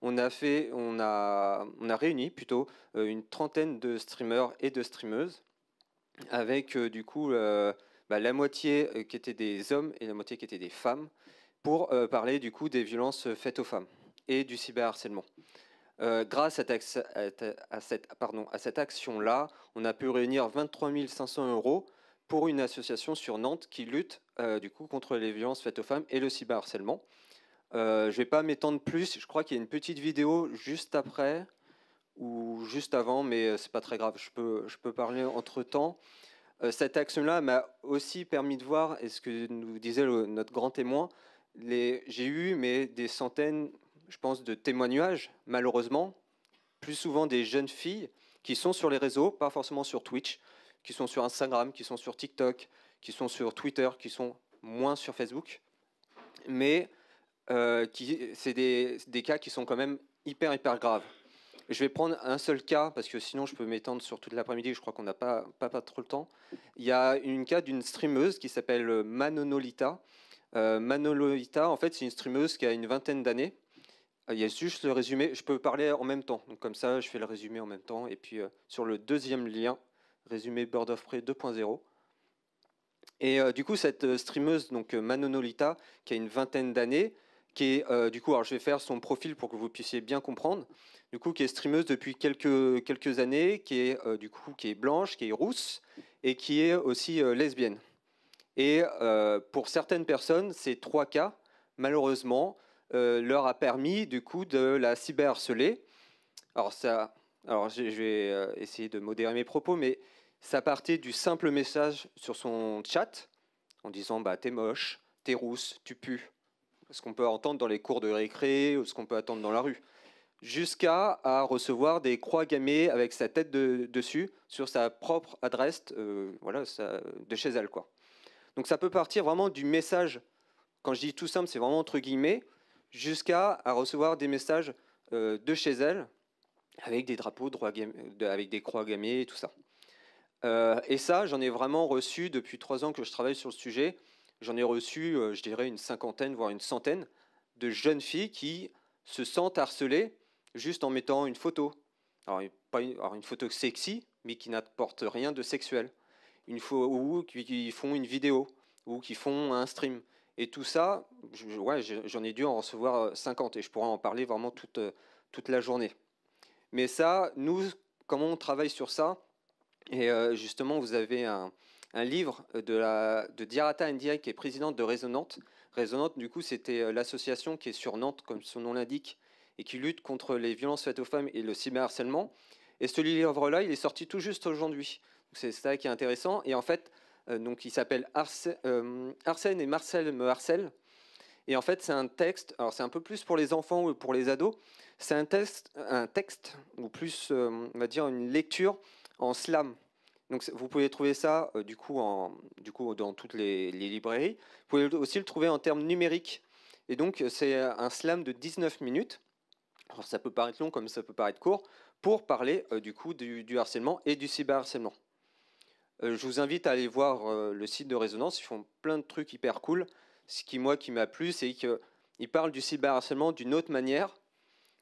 on a, fait, on a, réuni plutôt une trentaine de streamers et de streameuses, avec du coup bah, la moitié qui étaient des hommes et la moitié qui étaient des femmes, pour parler du coup des violences faites aux femmes et du cyberharcèlement. Euh, grâce à, cette, action-là, on a pu réunir 23 500 euros pour une association sur Nantes qui lutte euh, du coup contre les violences faites aux femmes et le cyberharcèlement. Euh, je ne vais pas m'étendre plus. Je crois qu'il y a une petite vidéo juste après ou juste avant, mais c'est pas très grave. Je peux, parler entre temps. cette action-là m'a aussi permis de voir, et ce que nous disait notre grand témoin, j'ai eu mais des centaines je pense, de témoignages, malheureusement, plus souvent des jeunes filles qui sont sur les réseaux, pas forcément sur Twitch, qui sont sur Instagram, qui sont sur TikTok, qui sont sur Twitter, qui sont moins sur Facebook, mais euh, c'est des, cas qui sont quand même hyper, hyper graves. Je vais prendre un seul cas, parce que sinon je peux m'étendre sur toute l'après-midi, je crois qu'on n'a pas, pas, trop le temps. Il y a une cas d'une streameuse qui s'appelle euh, Manonolita. Euh, Manonolita, en fait, c'est une streameuse qui a une vingtaine d'années, ah, il y a juste le résumé, je peux parler en même temps. Donc comme ça, je fais le résumé en même temps. Et puis euh, sur le deuxième lien, résumé Bird of Prey 2.0. Et euh, du coup, cette euh, streameuse, donc Manonolita, qui a une vingtaine d'années, qui est, du coup, alors je vais faire son profil pour que vous puissiez bien comprendre, du coup, qui est streameuse depuis quelques, quelques années, qui est, du coup, qui est blanche, qui est rousse, et qui est aussi lesbienne. Et pour certaines personnes, ces trois cas, malheureusement, euh, leur a permis du coup de la cyberharceler. Alors ça, alors je vais euh, essayer de modérer mes propos, mais ça partait du simple message sur son chat en disant bah t'es moche, t'es rousse, tu pues. Ce qu'on peut entendre dans les cours de récré ou ce qu'on peut attendre dans la rue. Jusqu'à à recevoir des croix gammées avec sa tête dessus sur sa propre adresse euh, voilà, de chez elle. Quoi. Donc ça peut partir vraiment du message. Quand je dis tout simple, c'est vraiment entre guillemets jusqu'à à recevoir des messages euh, de chez elle avec des drapeaux, avec des croix gammées et tout ça. Euh, et ça, j'en ai vraiment reçu depuis trois ans que je travaille sur le sujet. J'en ai reçu, euh, je dirais, une cinquantaine, voire une centaine de jeunes filles qui se sentent harcelées juste en mettant une photo. Alors, pas une, photo sexy, mais qui n'apporte rien de sexuel. ou qui font une vidéo, ou qui font un stream. Et tout ça, j'en ai dû en recevoir 50 euh, et je pourrais en parler vraiment toute, euh, toute la journée. Mais ça, nous, comment on travaille sur ça Et euh, justement, vous avez un, livre de, la, Diarata Ndiaye qui est présidente de Résonante. Résonante, du coup, c'était l'association qui est sur Nantes, comme son nom l'indique, et qui lutte contre les violences faites aux femmes et le cyberharcèlement. Et ce livre-là, il est sorti tout juste aujourd'hui. C'est ça qui est intéressant. Et en fait, euh, donc, il s'appelle euh, Arsène et Marcel me harcèlent. Et en fait, c'est un texte, alors c'est un peu plus pour les enfants ou pour les ados, c'est un texte, un texte, ou plus, euh, on va dire, une lecture en slam. Donc vous pouvez trouver ça, du, coup, du coup, dans toutes les, librairies. Vous pouvez aussi le trouver en termes numériques. Et donc, c'est un slam de 19 minutes. Alors, ça peut paraître long comme ça peut paraître court, pour parler, du coup, du harcèlement et du cyberharcèlement. Euh, je vous invite à aller voir euh, le site de Résonance. Ils font plein de trucs hyper cool. Ce qui, moi, qui m'a plu, c'est qu'ils parlent du cyberharcèlement d'une autre manière,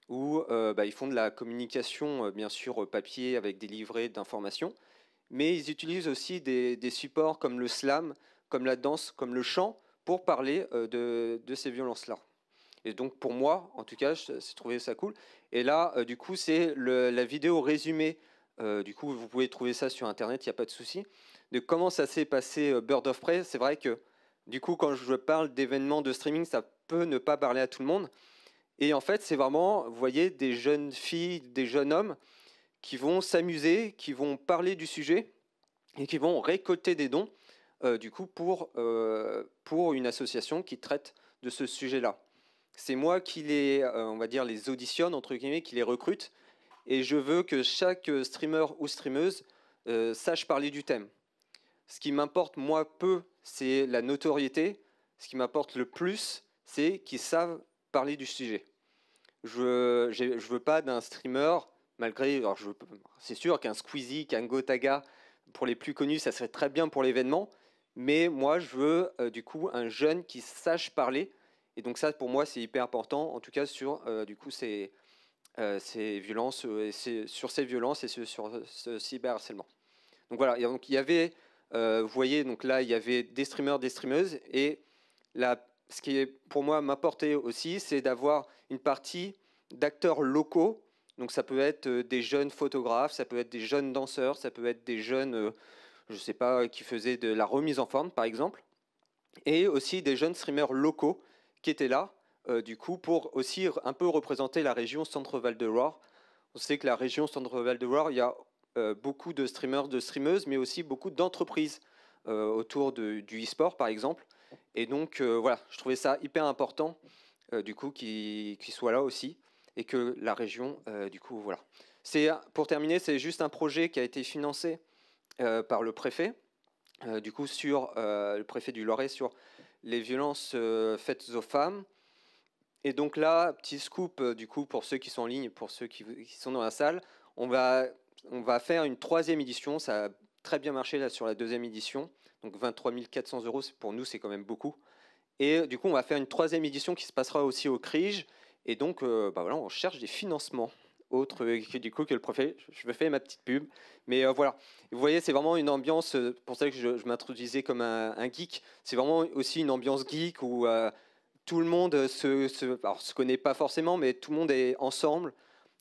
où euh, bah, ils font de la communication, bien sûr, papier, avec des livrets d'informations. Mais ils utilisent aussi des, supports comme le slam, comme la danse, comme le chant, pour parler de, ces violences-là. Et donc, pour moi, en tout cas, j'ai trouvé ça cool. Et là, du coup, c'est la vidéo résumée euh, du coup, vous pouvez trouver ça sur Internet, il n'y a pas de souci. De comment ça s'est passé euh, Bird of Prey, c'est vrai que du coup, quand je parle d'événements de streaming, ça peut ne pas parler à tout le monde. Et en fait, c'est vraiment, vous voyez, des jeunes filles, des jeunes hommes qui vont s'amuser, qui vont parler du sujet et qui vont récolter des dons, euh, du coup, pour, une association qui traite de ce sujet-là. C'est moi qui les, on va dire, les auditionne, entre guillemets, qui les recrute et je veux que chaque streamer ou streameuse euh, sache parler du thème. Ce qui m'importe, moi, peu, c'est la notoriété. Ce qui m'importe le plus, c'est qu'ils savent parler du sujet. Je ne veux pas d'un streamer, malgré, c'est sûr qu'un Squeezie, qu'un Gotaga, pour les plus connus, ça serait très bien pour l'événement, mais moi, je veux euh, du coup un jeune qui sache parler. Et donc ça, pour moi, c'est hyper important, en tout cas sur euh, du coup c'est. Euh, ces violences, euh, sur ces violences et sur euh, ce cyberharcèlement. Donc voilà, il y avait, vous voyez, donc là, il y avait des streamers, des streameuses, et ce qui est pour moi m'apporter aussi, c'est d'avoir une partie d'acteurs locaux. Donc ça peut être des jeunes photographes, ça peut être des jeunes danseurs, ça peut être des jeunes, je ne sais pas, qui faisaient de la remise en forme, par exemple, et aussi des jeunes streamers locaux qui étaient là euh, du coup, pour aussi un peu représenter la région Centre-Val de Loire. On sait que la région Centre-Val de Loire, il y a euh, beaucoup de streamers, de streameuses, mais aussi beaucoup d'entreprises euh, autour du e-sport, par exemple. Et donc, voilà, je trouvais ça hyper important, du coup, qu'ils soit là aussi et que la région, du coup, voilà. pour terminer, c'est juste un projet qui a été financé par le préfet, du coup sur le préfet du Loiret sur les violences faites aux femmes et donc là, petit scoop, euh, du coup, pour ceux qui sont en ligne, pour ceux qui, sont dans la salle, on va, on va faire une troisième édition. Ça a très bien marché là, sur la deuxième édition. Donc 23 400 euros, pour nous, c'est quand même beaucoup. Et euh, du coup, on va faire une troisième édition qui se passera aussi au CRIGE. Et donc, euh, bah voilà, on cherche des financements autres que, du coup que le préfet, Je me fais ma petite pub. Mais voilà, vous voyez, c'est vraiment une ambiance, pour ça que je, m'introduisais comme un, geek, c'est vraiment aussi une ambiance geek où tout le monde euh, se, se, se connaît pas forcément, mais tout le monde est ensemble.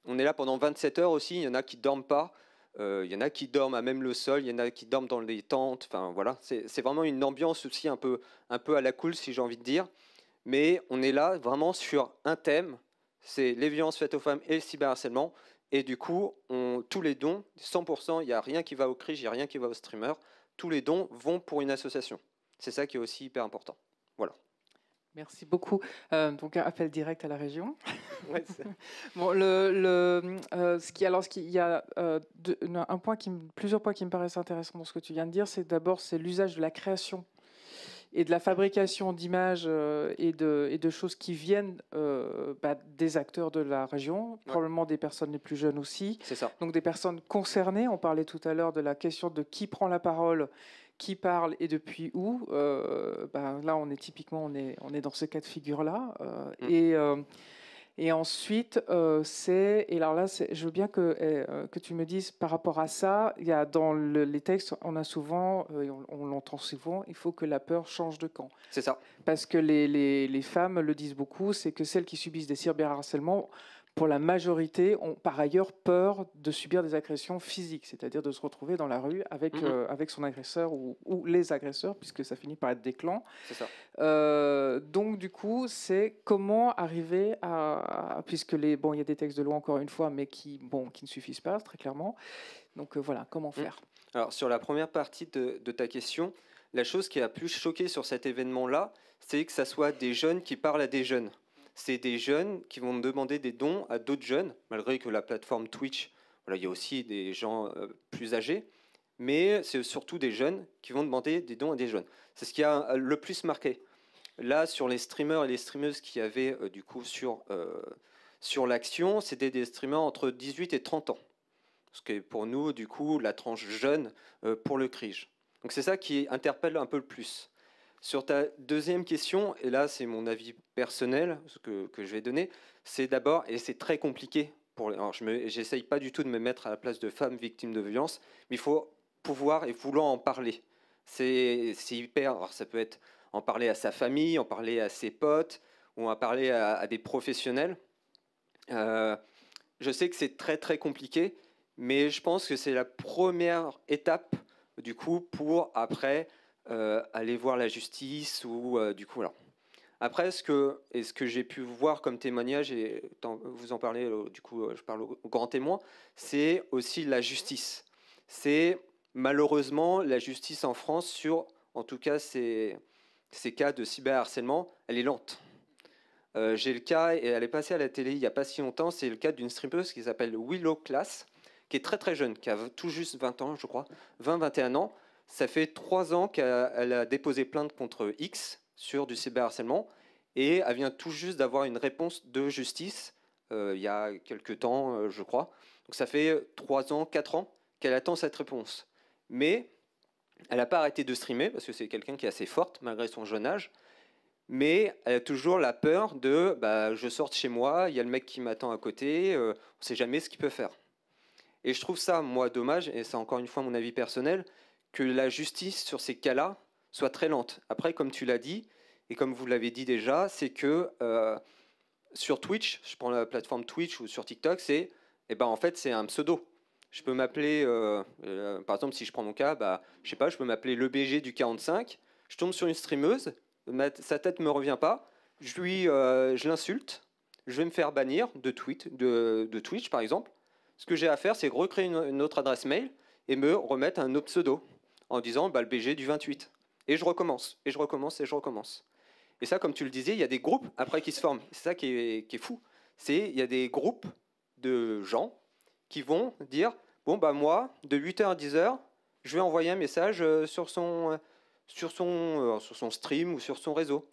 On est là pendant 27 heures aussi. Il y en a qui dorment pas. Euh, il y en a qui dorment à même le sol. Il y en a qui dorment dans les tentes. voilà, c'est vraiment une ambiance aussi un peu, à la cool, si j'ai envie de dire. Mais on est là vraiment sur un thème. C'est les violences faites aux femmes et le cyberharcèlement. Et du coup, tous les dons, 100%, il n'y a rien qui va au CRIJ, il n'y a rien qui va au streamer. Tous les dons vont pour une association. C'est ça qui est aussi hyper important. Voilà. Merci beaucoup. Euh, donc, donc appel direct à la région. [LAUGHS] bon, le, euh, ce qui alors il y a euh, un point qui plusieurs points qui me paraissent intéressants dans ce que tu viens de dire, c'est d'abord c'est l'usage de la création et de la fabrication d'images et de, et, de, choses qui viennent bah, des acteurs de la région, probablement des personnes les plus jeunes aussi. C'est ça. Donc des personnes concernées. On parlait tout à l'heure de la question de qui prend la parole qui parle et depuis où. Euh, ben là, on est typiquement on est, on est dans ce cas de figure-là. Euh, mm. et, euh, et ensuite, c'est. Et alors là, je veux bien que, eh, que tu me dises par rapport à ça, il y a dans les textes, on a souvent, on, l'entend souvent, il faut que la peur change de camp. C'est ça. Parce que les, les, les femmes le disent beaucoup, c'est que celles qui subissent des cyberharcèlements pour la majorité, ont par ailleurs peur de subir des agressions physiques, c'est-à-dire de se retrouver dans la rue avec, mhm. euh, avec son agresseur ou, les agresseurs, puisque ça finit par être des clans. Ça. Euh, donc, du coup, c'est comment arriver à, Puisque les, bon, il y a des textes de loi, encore une fois, mais qui, bon, qui ne suffisent pas, très clairement. Donc, euh, voilà, comment mhm. faire Alors, sur la première partie de, de ta question, la chose qui a plus choqué sur cet événement-là, c'est que ça soit des jeunes qui parlent à des jeunes c'est des jeunes qui vont demander des dons à d'autres jeunes, malgré que la plateforme Twitch, il y a aussi des gens euh, plus âgés, mais c'est surtout des jeunes qui vont demander des dons à des jeunes. C'est ce qui a euh, le plus marqué. Là, sur les streamers et les streameuses qui avaient euh, du coup sur, sur l'action, c'était des streamers entre 18 et 30 ans. Ce qui est pour nous, du coup, la tranche jeune pour le CRIJ. Donc c'est ça qui interpelle un peu le plus. Sur ta deuxième question, et là c'est mon avis personnel que, que je vais donner, c'est d'abord, et c'est très compliqué, pour, alors je n'essaye pas du tout de me mettre à la place de femmes victimes de violence, mais il faut pouvoir et vouloir en parler. C'est hyper, alors ça peut être en parler à sa famille, en parler à ses potes, ou en parler à, des professionnels. Euh, je sais que c'est très très compliqué, mais je pense que c'est la première étape du coup pour après euh, aller voir la justice ou euh, du coup alors. Après, ce que, ce que j'ai pu voir comme témoignage, et vous en parlez, euh, du coup, je parle au, grand témoin, c'est aussi la justice. C'est malheureusement la justice en France sur, en tout cas, ces, ces cas de cyberharcèlement, elle est lente. j'ai le cas, et elle est passée à la télé il n'y a pas si longtemps, c'est le cas d'une streameuse qui s'appelle Willow Class, qui est très très jeune, qui a tout juste 20 ans, je crois, 20-21 ans, ça fait trois ans qu'elle a déposé plainte contre X sur du cyberharcèlement et elle vient tout juste d'avoir une réponse de justice euh, il y a quelques temps, euh, je crois. Donc ça fait trois ans, quatre ans qu'elle attend cette réponse. Mais elle n'a pas arrêté de streamer parce que c'est quelqu'un qui est assez forte malgré son jeune âge. Mais elle a toujours la peur de bah, je sorte chez moi, il y a le mec qui m'attend à côté, euh, on ne sait jamais ce qu'il peut faire. Et je trouve ça, moi, dommage, et c'est encore une fois mon avis personnel, que la justice sur ces cas-là soit très lente. Après, comme tu l'as dit, et comme vous l'avez dit déjà, c'est que euh, sur Twitch, je prends la plateforme Twitch ou sur TikTok, c'est eh ben, en fait, c'est un pseudo. Je peux m'appeler, euh, euh, par exemple, si je prends mon cas, bah, je sais pas, je peux m'appeler le BG du 45. Je tombe sur une streameuse, sa tête me revient pas, je lui, je l'insulte, je vais me faire bannir de, tweet, de, Twitch par exemple. Ce que j'ai à faire, c'est recréer une, une autre adresse mail et me remettre un autre pseudo en disant bah, le BG du 28. Et je recommence, et je recommence, et je recommence. Et ça, comme tu le disais, il y a des groupes après qui se forment. C'est ça qui est, fou. C'est il y a des groupes de gens qui vont dire bon bah moi de 8h à 10h, je vais envoyer un message euh, sur son euh, sur son euh, sur son stream ou sur son réseau.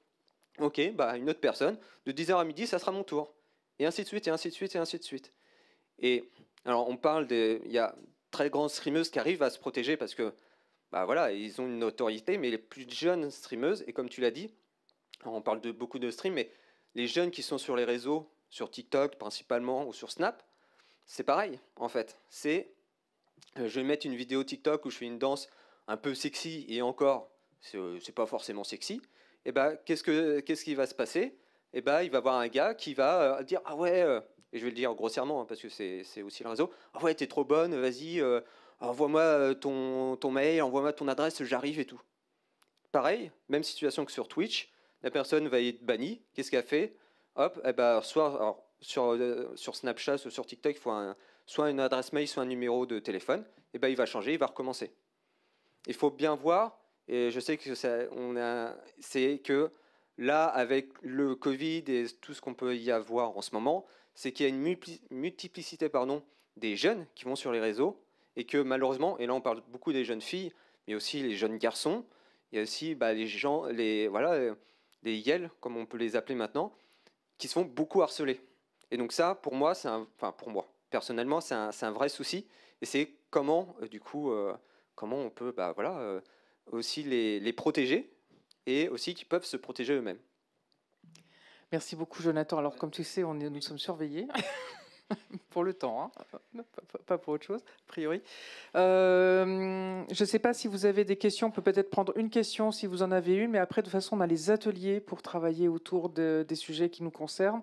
OK, bah une autre personne de 10h à midi, ça sera mon tour. Et ainsi de suite et ainsi de suite et ainsi de suite. Et alors on parle des il y a très grandes streameuses qui arrivent à se protéger parce que bah voilà, ils ont une autorité, mais les plus jeunes streameuses, et comme tu l'as dit, on parle de beaucoup de streams, mais les jeunes qui sont sur les réseaux, sur TikTok principalement, ou sur Snap, c'est pareil, en fait. C'est, euh, je vais mettre une vidéo TikTok où je fais une danse un peu sexy, et encore, ce n'est euh, pas forcément sexy, et eh bah, qu'est-ce, qui va se passer Et eh bah, il va y avoir un gars qui va euh, dire, ah ouais, et je vais le dire grossièrement, hein, parce que c'est, aussi le réseau, ah ouais, t'es trop bonne, vas-y envoie-moi euh, ton, mail, envoie-moi ton adresse, j'arrive et tout. Pareil, même situation que sur Twitch, la personne va être bannie. Qu'est-ce qu'elle fait Hop, eh ben, soit euh, sur, Snapchat ou sur TikTok, il faut soit une adresse mail, soit un numéro de téléphone. Eh ben, il va changer, il va recommencer. Il faut bien voir, et je sais que ça, on a, c'est que là, avec le Covid et tout ce qu'on peut y avoir en ce moment, c'est qu'il y a une multiplicité pardon, des jeunes qui vont sur les réseaux et que malheureusement, et là on parle beaucoup des jeunes filles, mais aussi les jeunes garçons, il y a aussi bah, les gens, les voilà, yel comme on peut les appeler maintenant, qui sont beaucoup harcelés. Et donc ça, pour moi, c'est enfin pour moi personnellement, c'est un, vrai souci. Et c'est comment, euh, du coup, euh, comment on peut, bah, voilà, euh, aussi les, protéger et aussi qu'ils peuvent se protéger eux-mêmes. Merci beaucoup, Jonathan. Alors, comme tu sais, on nous sommes surveillés. [LAUGHS] [LAUGHS] pour le temps, hein. ah, ah, pas pour autre chose, a priori. Euh, je ne sais pas si vous avez des questions, on peut peut-être prendre une question si vous en avez une, mais après, de toute façon, on a les ateliers pour travailler autour des sujets qui nous concernent.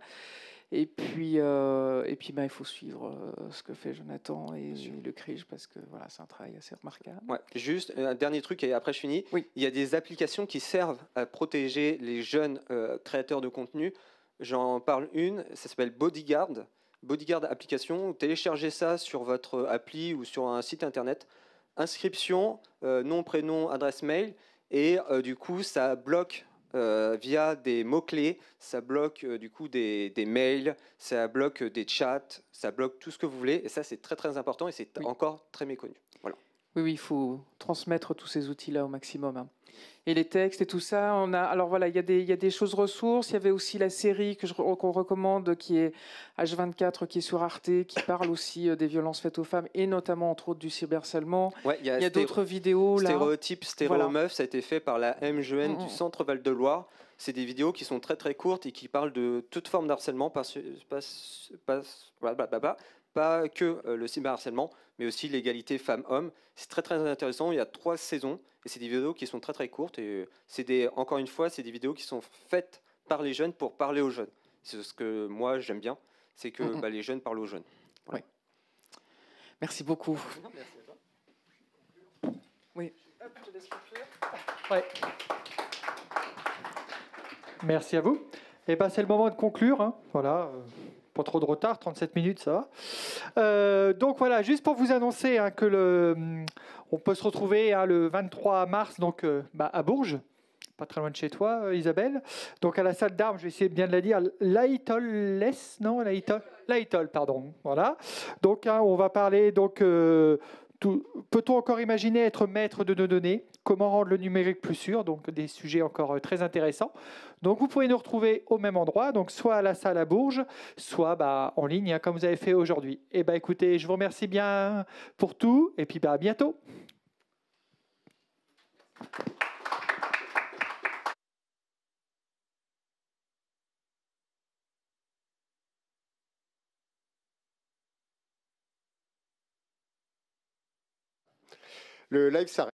Et puis, euh, et puis ben, il faut suivre euh, ce que fait Jonathan et, le CRIJ parce que voilà, c'est un travail assez remarquable. juste un dernier truc et après je finis. Oui. Il y a des applications qui servent à protéger les jeunes créateurs de contenu. J'en parle une, ça s'appelle Bodyguard. Bodyguard application, téléchargez ça sur votre appli ou sur un site internet. Inscription, euh, nom, prénom, adresse mail, et euh, du coup, ça bloque euh, via des mots-clés, ça bloque du coup des, mails, ça bloque des chats, ça bloque tout ce que vous voulez, et ça, c'est très très important et c'est encore très méconnu. Oui, oui, il faut transmettre tous ces outils-là au maximum. Hein. Et les textes et tout ça, on a. Alors voilà, il y, a des, des choses ressources. Il y avait aussi la série que qu'on recommande, qui est H24, qui est sur Arte, qui parle aussi euh, des violences faites aux femmes et notamment entre autres du cyberharcèlement. Ouais, il y a, d'autres vidéos. Stéréotypes, stéréo meufs, ça a été fait par la MGN mm, du mm. Centre Val de Loire. C'est des vidéos qui sont très très courtes et qui parlent de toute forme d'harcèlement, pas, passe, pas, bah, bah, bah, pas que euh, le cyberharcèlement, mais aussi l'égalité femmes-hommes. C'est très très intéressant, il y a trois saisons, et c'est des vidéos qui sont très très courtes, et euh, c'est des, encore une fois, c'est des vidéos qui sont faites par les jeunes pour parler aux jeunes. C'est ce que moi j'aime bien, c'est que bah, les jeunes parlent aux jeunes. Merci beaucoup. Merci à Oui. Merci à vous. Et eh ben, c'est le moment de conclure. Hein. Voilà. Euh pas trop de retard, 37 minutes, ça va. Euh, donc voilà, juste pour vous annoncer hein, que le, on peut se retrouver hein, le 23 mars donc euh, bah, à Bourges, pas très loin de chez toi, euh, Isabelle. Donc à la salle d'armes, je vais essayer bien de la dire, l'Aitolles, non, l'Aitol, pardon, voilà. Donc hein, on va parler donc. Peut-on encore imaginer être maître de nos données comment rendre le numérique plus sûr, donc des sujets encore euh, très intéressants. Donc vous pouvez nous retrouver au même endroit, donc soit à la salle à Bourges, soit bah, en ligne, hein, comme vous avez fait aujourd'hui. Et eh bah écoutez, je vous remercie bien pour tout, et puis bah, à bientôt. Le live s'arrête.